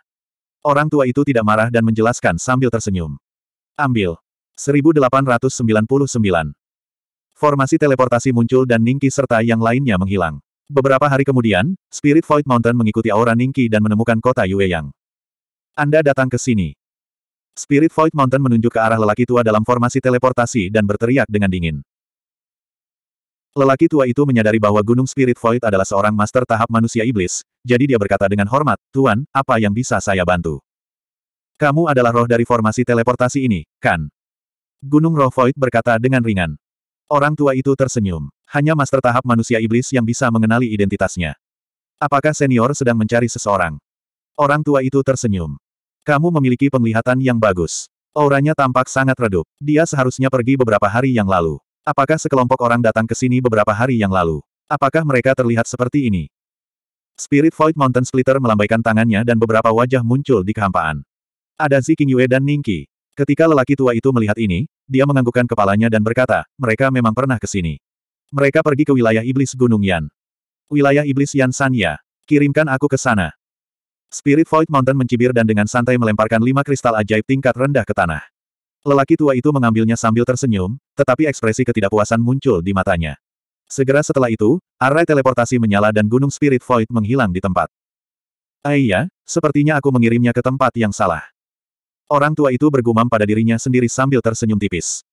Orang tua itu tidak marah dan menjelaskan sambil tersenyum. Ambil. 1899 Formasi teleportasi muncul dan Ningki serta yang lainnya menghilang. Beberapa hari kemudian, Spirit Void Mountain mengikuti aura Ningki dan menemukan kota Yueyang. Anda datang ke sini. Spirit Void Mountain menunjuk ke arah lelaki tua dalam formasi teleportasi dan berteriak dengan dingin. Lelaki tua itu menyadari bahwa Gunung Spirit Void adalah seorang master tahap manusia iblis, jadi dia berkata dengan hormat, Tuan, apa yang bisa saya bantu? Kamu adalah roh dari formasi teleportasi ini, kan? Gunung Roh Void berkata dengan ringan. Orang tua itu tersenyum. Hanya master tahap manusia iblis yang bisa mengenali identitasnya. Apakah senior sedang mencari seseorang? Orang tua itu tersenyum. Kamu memiliki penglihatan yang bagus. Auranya tampak sangat redup. Dia seharusnya pergi beberapa hari yang lalu. Apakah sekelompok orang datang ke sini beberapa hari yang lalu? Apakah mereka terlihat seperti ini? Spirit Void Mountain Splitter melambaikan tangannya dan beberapa wajah muncul di kehampaan. Ada Zi Qingyue dan Ningqi. Ketika lelaki tua itu melihat ini, dia menganggukkan kepalanya dan berkata, mereka memang pernah ke sini. Mereka pergi ke wilayah iblis Gunung Yan. Wilayah iblis Yan Sanya. Kirimkan aku ke sana. Spirit Void Mountain mencibir dan dengan santai melemparkan lima kristal ajaib tingkat rendah ke tanah. Lelaki tua itu mengambilnya sambil tersenyum, tetapi ekspresi ketidakpuasan muncul di matanya. Segera setelah itu, array teleportasi menyala dan gunung Spirit Void menghilang di tempat. Aiyah, sepertinya aku mengirimnya ke tempat yang salah. Orang tua itu bergumam pada dirinya sendiri sambil tersenyum tipis.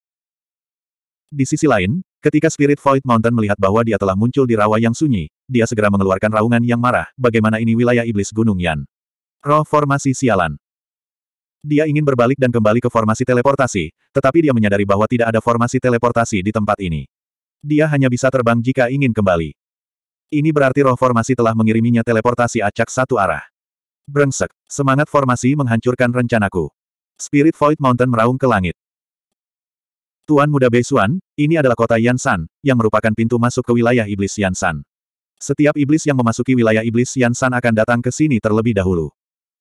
Di sisi lain, ketika Spirit Void Mountain melihat bahwa dia telah muncul di rawa yang sunyi, dia segera mengeluarkan raungan yang marah, bagaimana ini wilayah iblis Gunung Yan. Roh formasi sialan. Dia ingin berbalik dan kembali ke formasi teleportasi, tetapi dia menyadari bahwa tidak ada formasi teleportasi di tempat ini. Dia hanya bisa terbang jika ingin kembali. Ini berarti roh formasi telah mengiriminya teleportasi acak satu arah. Brengsek, semangat formasi menghancurkan rencanaku. Spirit Void Mountain meraung ke langit. Tuan Muda Beisuan, ini adalah kota Yansan, yang merupakan pintu masuk ke wilayah iblis Yansan. Setiap iblis yang memasuki wilayah iblis Yansan akan datang ke sini terlebih dahulu.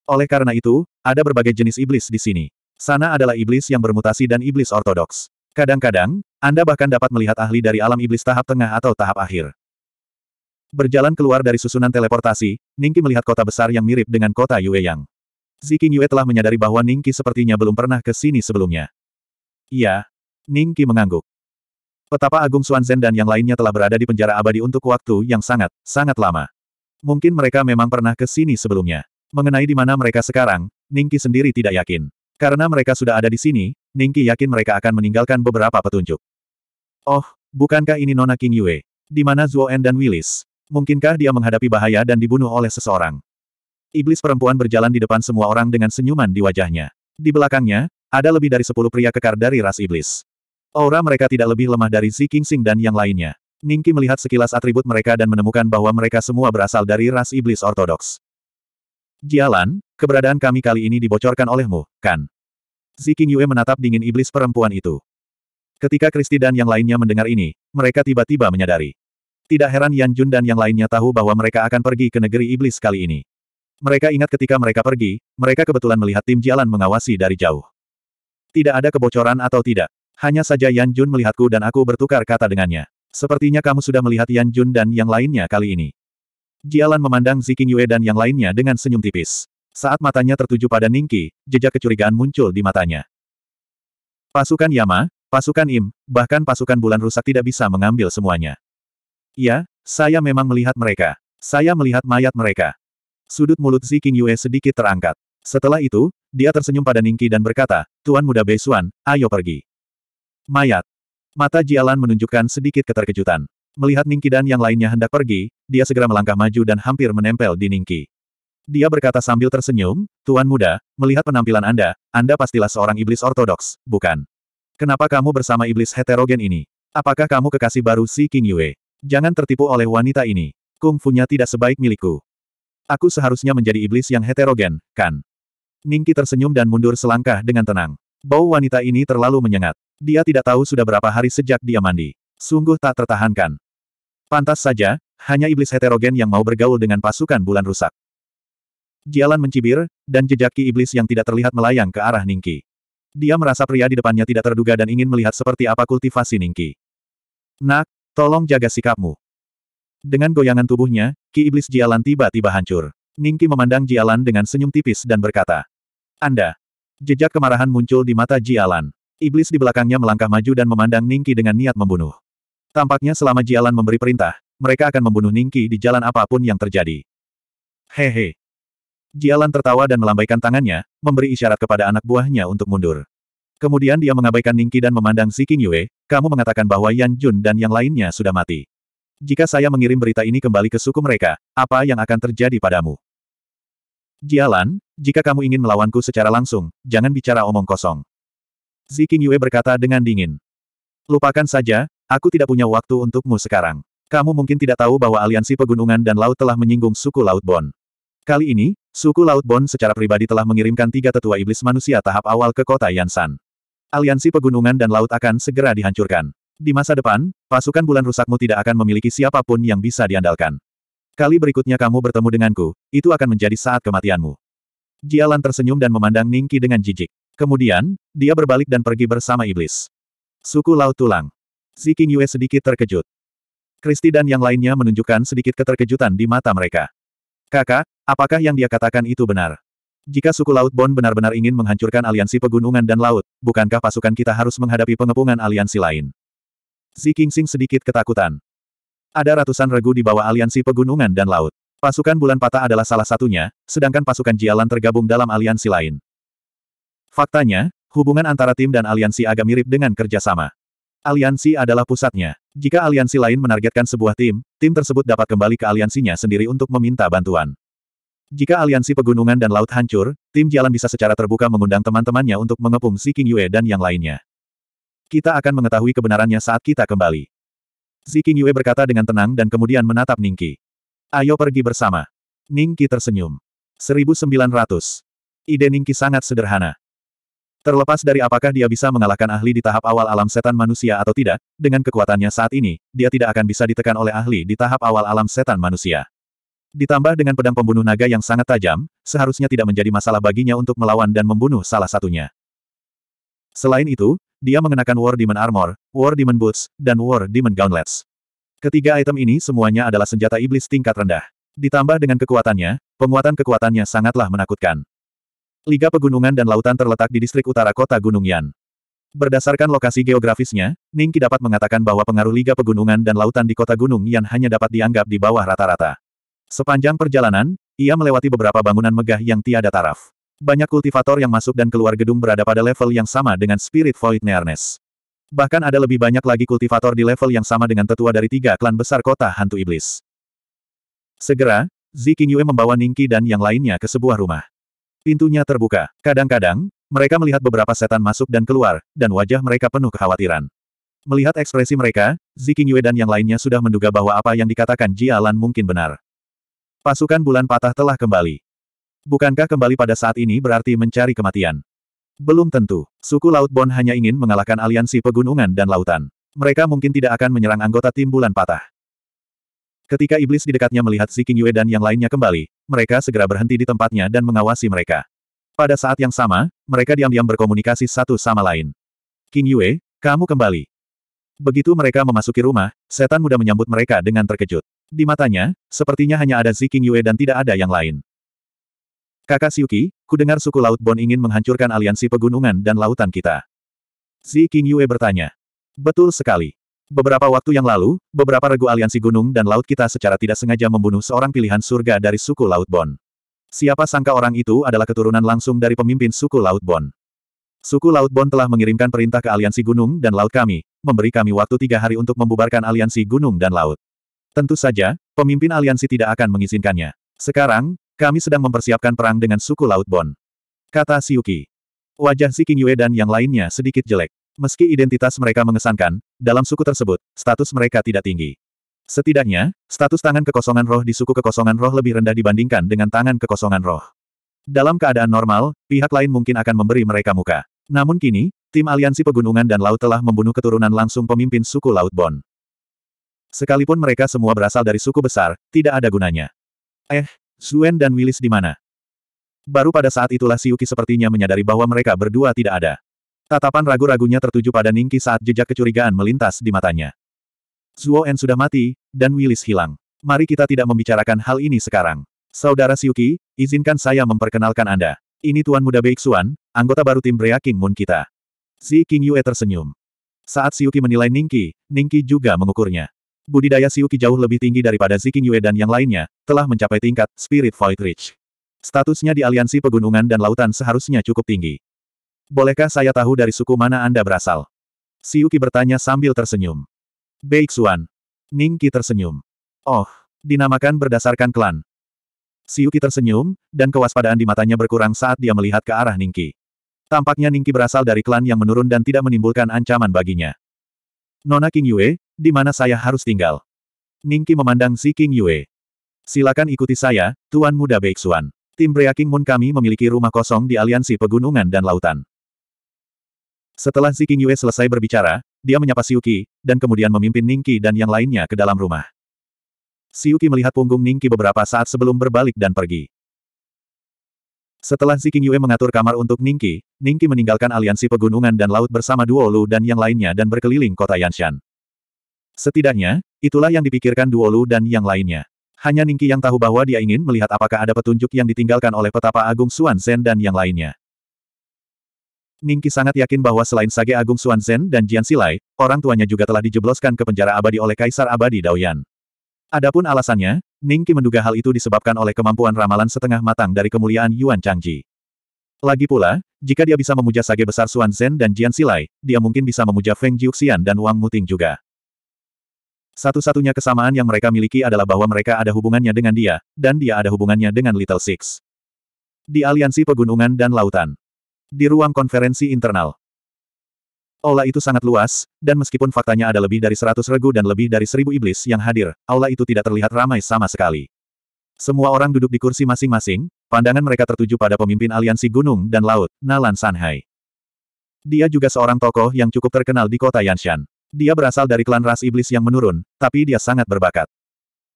Oleh karena itu, ada berbagai jenis iblis di sini. Sana adalah iblis yang bermutasi dan iblis ortodoks. Kadang-kadang, Anda bahkan dapat melihat ahli dari alam iblis tahap tengah atau tahap akhir. Berjalan keluar dari susunan teleportasi, Ningki melihat kota besar yang mirip dengan kota Yueyang. Ziking Yue telah menyadari bahwa Ningki sepertinya belum pernah ke sini sebelumnya. Iya. Ningki mengangguk. Petapa Agung Suanzen dan yang lainnya telah berada di penjara abadi untuk waktu yang sangat, sangat lama. Mungkin mereka memang pernah ke sini sebelumnya. Mengenai di mana mereka sekarang, Ningki sendiri tidak yakin. Karena mereka sudah ada di sini, Ningki yakin mereka akan meninggalkan beberapa petunjuk. Oh, bukankah ini Nona King Yue? Di mana En dan Willis? Mungkinkah dia menghadapi bahaya dan dibunuh oleh seseorang? Iblis perempuan berjalan di depan semua orang dengan senyuman di wajahnya. Di belakangnya, ada lebih dari sepuluh pria kekar dari ras iblis. Aura mereka tidak lebih lemah dari Xi Qingxing dan yang lainnya. Ningki melihat sekilas atribut mereka dan menemukan bahwa mereka semua berasal dari ras iblis ortodoks. Jialan, keberadaan kami kali ini dibocorkan olehmu, kan? Ziking Yue menatap dingin iblis perempuan itu. Ketika Kristi dan yang lainnya mendengar ini, mereka tiba-tiba menyadari. Tidak heran Yan Jun dan yang lainnya tahu bahwa mereka akan pergi ke negeri iblis kali ini. Mereka ingat ketika mereka pergi, mereka kebetulan melihat tim Jialan mengawasi dari jauh. Tidak ada kebocoran atau tidak. Hanya saja Yan Jun melihatku dan aku bertukar kata dengannya. Sepertinya kamu sudah melihat Yan Jun dan yang lainnya kali ini. Jialan memandang Ziking Yue dan yang lainnya dengan senyum tipis. Saat matanya tertuju pada Ningki, jejak kecurigaan muncul di matanya. Pasukan Yama, pasukan Im, bahkan pasukan bulan rusak tidak bisa mengambil semuanya. Ya, saya memang melihat mereka. Saya melihat mayat mereka. Sudut mulut Zi King Yue sedikit terangkat. Setelah itu, dia tersenyum pada Ningki dan berkata, Tuan Muda Beisuan, ayo pergi. Mayat. Mata Jialan menunjukkan sedikit keterkejutan. Melihat Ningki dan yang lainnya hendak pergi, dia segera melangkah maju dan hampir menempel di Ningki. Dia berkata sambil tersenyum, Tuan Muda, melihat penampilan Anda, Anda pastilah seorang iblis ortodoks, bukan? Kenapa kamu bersama iblis heterogen ini? Apakah kamu kekasih baru si King Yue? Jangan tertipu oleh wanita ini. Kung Fu-nya tidak sebaik milikku. Aku seharusnya menjadi iblis yang heterogen, kan? Ningki tersenyum dan mundur selangkah dengan tenang. Bau wanita ini terlalu menyengat. Dia tidak tahu sudah berapa hari sejak dia mandi. Sungguh tak tertahankan. Pantas saja, hanya iblis heterogen yang mau bergaul dengan pasukan bulan rusak. Jalan mencibir, dan jejaki iblis yang tidak terlihat melayang ke arah Ningki. Dia merasa pria di depannya tidak terduga dan ingin melihat seperti apa kultivasi Ningki. Nak, tolong jaga sikapmu. Dengan goyangan tubuhnya, ki iblis Jialan tiba-tiba hancur. Ningki memandang Jialan dengan senyum tipis dan berkata, Anda. Jejak kemarahan muncul di mata Jialan. Iblis di belakangnya melangkah maju dan memandang Ningki dengan niat membunuh. Tampaknya selama Jialan memberi perintah, mereka akan membunuh Ningki di jalan apapun yang terjadi. Hehe. Jialan tertawa dan melambaikan tangannya, memberi isyarat kepada anak buahnya untuk mundur. Kemudian dia mengabaikan Ningki dan memandang Si King Yue, kamu mengatakan bahwa Yan Jun dan yang lainnya sudah mati. Jika saya mengirim berita ini kembali ke suku mereka, apa yang akan terjadi padamu? Jialan, jika kamu ingin melawanku secara langsung, jangan bicara omong kosong. Ziking Yue berkata dengan dingin. Lupakan saja, aku tidak punya waktu untukmu sekarang. Kamu mungkin tidak tahu bahwa aliansi pegunungan dan laut telah menyinggung suku Laut Bon. Kali ini, suku Laut Bon secara pribadi telah mengirimkan tiga tetua iblis manusia tahap awal ke kota Yansan. Aliansi pegunungan dan laut akan segera dihancurkan. Di masa depan, pasukan bulan rusakmu tidak akan memiliki siapapun yang bisa diandalkan. Kali berikutnya kamu bertemu denganku, itu akan menjadi saat kematianmu. Jialan tersenyum dan memandang Ningki dengan jijik. Kemudian, dia berbalik dan pergi bersama iblis. Suku Laut Tulang. Ziking Yue sedikit terkejut. Kristi dan yang lainnya menunjukkan sedikit keterkejutan di mata mereka. Kakak, apakah yang dia katakan itu benar? Jika suku Laut Bon benar-benar ingin menghancurkan aliansi pegunungan dan laut, bukankah pasukan kita harus menghadapi pengepungan aliansi lain? Si Kingsing sedikit ketakutan. Ada ratusan regu di bawah aliansi pegunungan dan laut. Pasukan Bulan Patah adalah salah satunya, sedangkan pasukan Jialan tergabung dalam aliansi lain. Faktanya, hubungan antara tim dan aliansi agak mirip dengan kerjasama. Aliansi adalah pusatnya. Jika aliansi lain menargetkan sebuah tim, tim tersebut dapat kembali ke aliansinya sendiri untuk meminta bantuan. Jika aliansi pegunungan dan laut hancur, tim Jalan bisa secara terbuka mengundang teman-temannya untuk mengepung Si King Yue dan yang lainnya. Kita akan mengetahui kebenarannya saat kita kembali. Ziking Yue berkata dengan tenang dan kemudian menatap Ningki. Ayo pergi bersama. Ningki tersenyum. 1900. Ide Ningki sangat sederhana. Terlepas dari apakah dia bisa mengalahkan ahli di tahap awal alam setan manusia atau tidak, dengan kekuatannya saat ini, dia tidak akan bisa ditekan oleh ahli di tahap awal alam setan manusia. Ditambah dengan pedang pembunuh naga yang sangat tajam, seharusnya tidak menjadi masalah baginya untuk melawan dan membunuh salah satunya. Selain itu, dia mengenakan War Demon Armor, War Demon Boots, dan War Demon Gauntlets. Ketiga item ini semuanya adalah senjata iblis tingkat rendah. Ditambah dengan kekuatannya, penguatan kekuatannya sangatlah menakutkan. Liga Pegunungan dan Lautan terletak di distrik utara kota Gunung Yan. Berdasarkan lokasi geografisnya, Ningki dapat mengatakan bahwa pengaruh Liga Pegunungan dan Lautan di kota Gunung Yan hanya dapat dianggap di bawah rata-rata. Sepanjang perjalanan, ia melewati beberapa bangunan megah yang tiada taraf. Banyak kultivator yang masuk dan keluar gedung berada pada level yang sama dengan Spirit Void Nearness. Bahkan ada lebih banyak lagi kultivator di level yang sama dengan tetua dari tiga klan besar kota hantu iblis. Segera, Zi Qingyue membawa Ningqi dan yang lainnya ke sebuah rumah. Pintunya terbuka. Kadang-kadang, mereka melihat beberapa setan masuk dan keluar, dan wajah mereka penuh kekhawatiran. Melihat ekspresi mereka, Zi Qingyue dan yang lainnya sudah menduga bahwa apa yang dikatakan Jialan mungkin benar. Pasukan bulan patah telah kembali. Bukankah kembali pada saat ini berarti mencari kematian? Belum tentu. Suku Laut Bon hanya ingin mengalahkan aliansi pegunungan dan lautan. Mereka mungkin tidak akan menyerang anggota tim bulan patah. Ketika iblis di dekatnya melihat Si King Yue dan yang lainnya kembali, mereka segera berhenti di tempatnya dan mengawasi mereka. Pada saat yang sama, mereka diam-diam berkomunikasi satu sama lain. King Yue, kamu kembali. Begitu mereka memasuki rumah, setan muda menyambut mereka dengan terkejut. Di matanya, sepertinya hanya ada Si King Yue dan tidak ada yang lain. Kakak Siuki, ku dengar suku Laut Bon ingin menghancurkan aliansi pegunungan dan lautan kita. Si King Yue bertanya. Betul sekali. Beberapa waktu yang lalu, beberapa regu aliansi gunung dan laut kita secara tidak sengaja membunuh seorang pilihan surga dari suku Laut Bon. Siapa sangka orang itu adalah keturunan langsung dari pemimpin suku Laut Bon. Suku Laut Bon telah mengirimkan perintah ke aliansi gunung dan laut kami, memberi kami waktu tiga hari untuk membubarkan aliansi gunung dan laut. Tentu saja, pemimpin aliansi tidak akan mengizinkannya. Sekarang, kami sedang mempersiapkan perang dengan suku Laut Bon. Kata Siuki. Wajah si King Yue dan yang lainnya sedikit jelek. Meski identitas mereka mengesankan, dalam suku tersebut, status mereka tidak tinggi. Setidaknya, status tangan kekosongan roh di suku kekosongan roh lebih rendah dibandingkan dengan tangan kekosongan roh. Dalam keadaan normal, pihak lain mungkin akan memberi mereka muka. Namun kini, tim aliansi pegunungan dan laut telah membunuh keturunan langsung pemimpin suku Laut Bon. Sekalipun mereka semua berasal dari suku besar, tidak ada gunanya. Eh, Zuen dan Willis di mana? Baru pada saat itulah Siuki sepertinya menyadari bahwa mereka berdua tidak ada. Tatapan ragu-ragunya tertuju pada Ningki saat jejak kecurigaan melintas di matanya. Zhuo En sudah mati, dan Willis hilang. Mari kita tidak membicarakan hal ini sekarang. Saudara Siuki, izinkan saya memperkenalkan Anda. Ini Tuan Muda Beixuan, anggota baru tim Brea Moon kita. Si King Yue tersenyum. Saat Siuki menilai Ningki, Ningki juga mengukurnya budidaya Siuki jauh lebih tinggi daripada Ziking Yue dan yang lainnya, telah mencapai tingkat Spirit Void Reach. Statusnya di aliansi pegunungan dan lautan seharusnya cukup tinggi. Bolehkah saya tahu dari suku mana Anda berasal? Siuki bertanya sambil tersenyum. Xuan. Ningki tersenyum. Oh, dinamakan berdasarkan klan. Siuki tersenyum, dan kewaspadaan di matanya berkurang saat dia melihat ke arah Ningki. Tampaknya Ningki berasal dari klan yang menurun dan tidak menimbulkan ancaman baginya. Nona King Yue, di mana saya harus tinggal? Ningki memandang si King Yue. Silakan ikuti saya, Tuan Muda Beixuan. Tim Breaking Moon kami memiliki rumah kosong di aliansi pegunungan dan lautan. Setelah si King Yue selesai berbicara, dia menyapa Siuki, dan kemudian memimpin Ningki dan yang lainnya ke dalam rumah. Siuki melihat punggung Ningki beberapa saat sebelum berbalik dan pergi. Setelah Ziking Yue mengatur kamar untuk Ningki, Ningki meninggalkan aliansi pegunungan dan laut bersama Duo Lu dan yang lainnya dan berkeliling kota Yanshan. Setidaknya, itulah yang dipikirkan Duo Lu dan yang lainnya. Hanya Ningki yang tahu bahwa dia ingin melihat apakah ada petunjuk yang ditinggalkan oleh petapa Agung Xuan Zhen dan yang lainnya. Ningki sangat yakin bahwa selain Sage Agung Xuan Zhen dan Jian Silai, orang tuanya juga telah dijebloskan ke penjara abadi oleh Kaisar Abadi Daoyan. Adapun alasannya, Ning Qi menduga hal itu disebabkan oleh kemampuan ramalan setengah matang dari kemuliaan Yuan Changji. Lagi pula, jika dia bisa memuja sage besar Xuan Zhen dan Jian Silai, dia mungkin bisa memuja Feng Jiuxian dan Wang Muting juga. Satu-satunya kesamaan yang mereka miliki adalah bahwa mereka ada hubungannya dengan dia, dan dia ada hubungannya dengan Little Six. Di aliansi pegunungan dan lautan. Di ruang konferensi internal, Aula itu sangat luas, dan meskipun faktanya ada lebih dari seratus regu dan lebih dari seribu iblis yang hadir, aula itu tidak terlihat ramai sama sekali. Semua orang duduk di kursi masing-masing, pandangan mereka tertuju pada pemimpin aliansi gunung dan laut, Nalan Sanhai. Dia juga seorang tokoh yang cukup terkenal di kota Yanshan. Dia berasal dari klan ras iblis yang menurun, tapi dia sangat berbakat.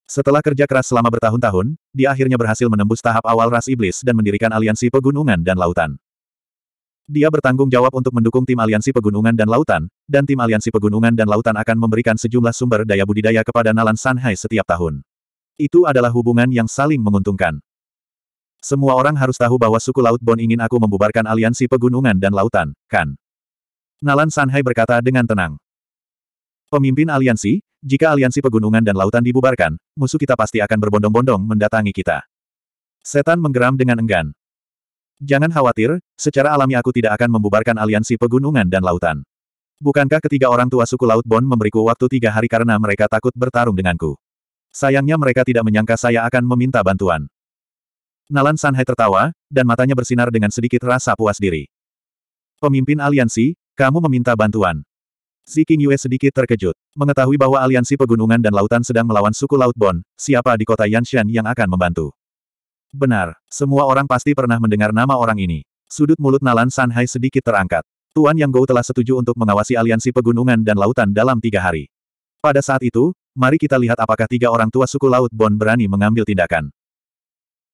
Setelah kerja keras selama bertahun-tahun, dia akhirnya berhasil menembus tahap awal ras iblis dan mendirikan aliansi pegunungan dan lautan. Dia bertanggung jawab untuk mendukung tim aliansi pegunungan dan lautan, dan tim aliansi pegunungan dan lautan akan memberikan sejumlah sumber daya budidaya kepada Nalan Sanhai setiap tahun. Itu adalah hubungan yang saling menguntungkan. Semua orang harus tahu bahwa suku Laut Bon ingin aku membubarkan aliansi pegunungan dan lautan, kan? Nalan Sanhai berkata dengan tenang. Pemimpin aliansi, jika aliansi pegunungan dan lautan dibubarkan, musuh kita pasti akan berbondong-bondong mendatangi kita. Setan menggeram dengan enggan. Jangan khawatir, secara alami aku tidak akan membubarkan aliansi pegunungan dan lautan. Bukankah ketiga orang tua suku Laut Bon memberiku waktu tiga hari karena mereka takut bertarung denganku? Sayangnya mereka tidak menyangka saya akan meminta bantuan. Nalan Sanhai tertawa, dan matanya bersinar dengan sedikit rasa puas diri. Pemimpin aliansi, kamu meminta bantuan. Si King Yue sedikit terkejut. Mengetahui bahwa aliansi pegunungan dan lautan sedang melawan suku Laut Bon, siapa di kota Yanshan yang akan membantu? Benar, semua orang pasti pernah mendengar nama orang ini. Sudut mulut Nalan Sanhai sedikit terangkat. Tuan Yang Gou telah setuju untuk mengawasi aliansi pegunungan dan lautan dalam tiga hari. Pada saat itu, mari kita lihat apakah tiga orang tua suku Laut Bon berani mengambil tindakan.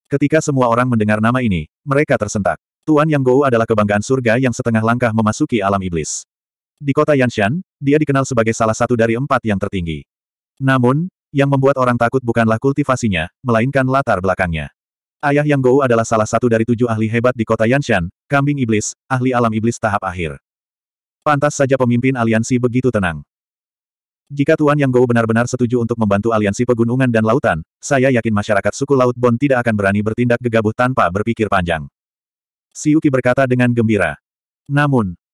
Ketika semua orang mendengar nama ini, mereka tersentak. Tuan Yang Gou adalah kebanggaan surga yang setengah langkah memasuki alam iblis. Di kota Yanshan, dia dikenal sebagai salah satu dari empat yang tertinggi. Namun, yang membuat orang takut bukanlah kultivasinya, melainkan latar belakangnya. Ayah Yang Gou adalah salah satu dari tujuh ahli hebat di kota Yanshan, kambing iblis, ahli alam iblis tahap akhir. Pantas saja pemimpin aliansi begitu tenang. Jika Tuan Yang Gou benar-benar setuju untuk membantu aliansi pegunungan dan lautan, saya yakin masyarakat suku Laut Bon tidak akan berani bertindak gegabah tanpa berpikir panjang. Siuki berkata dengan gembira. Namun,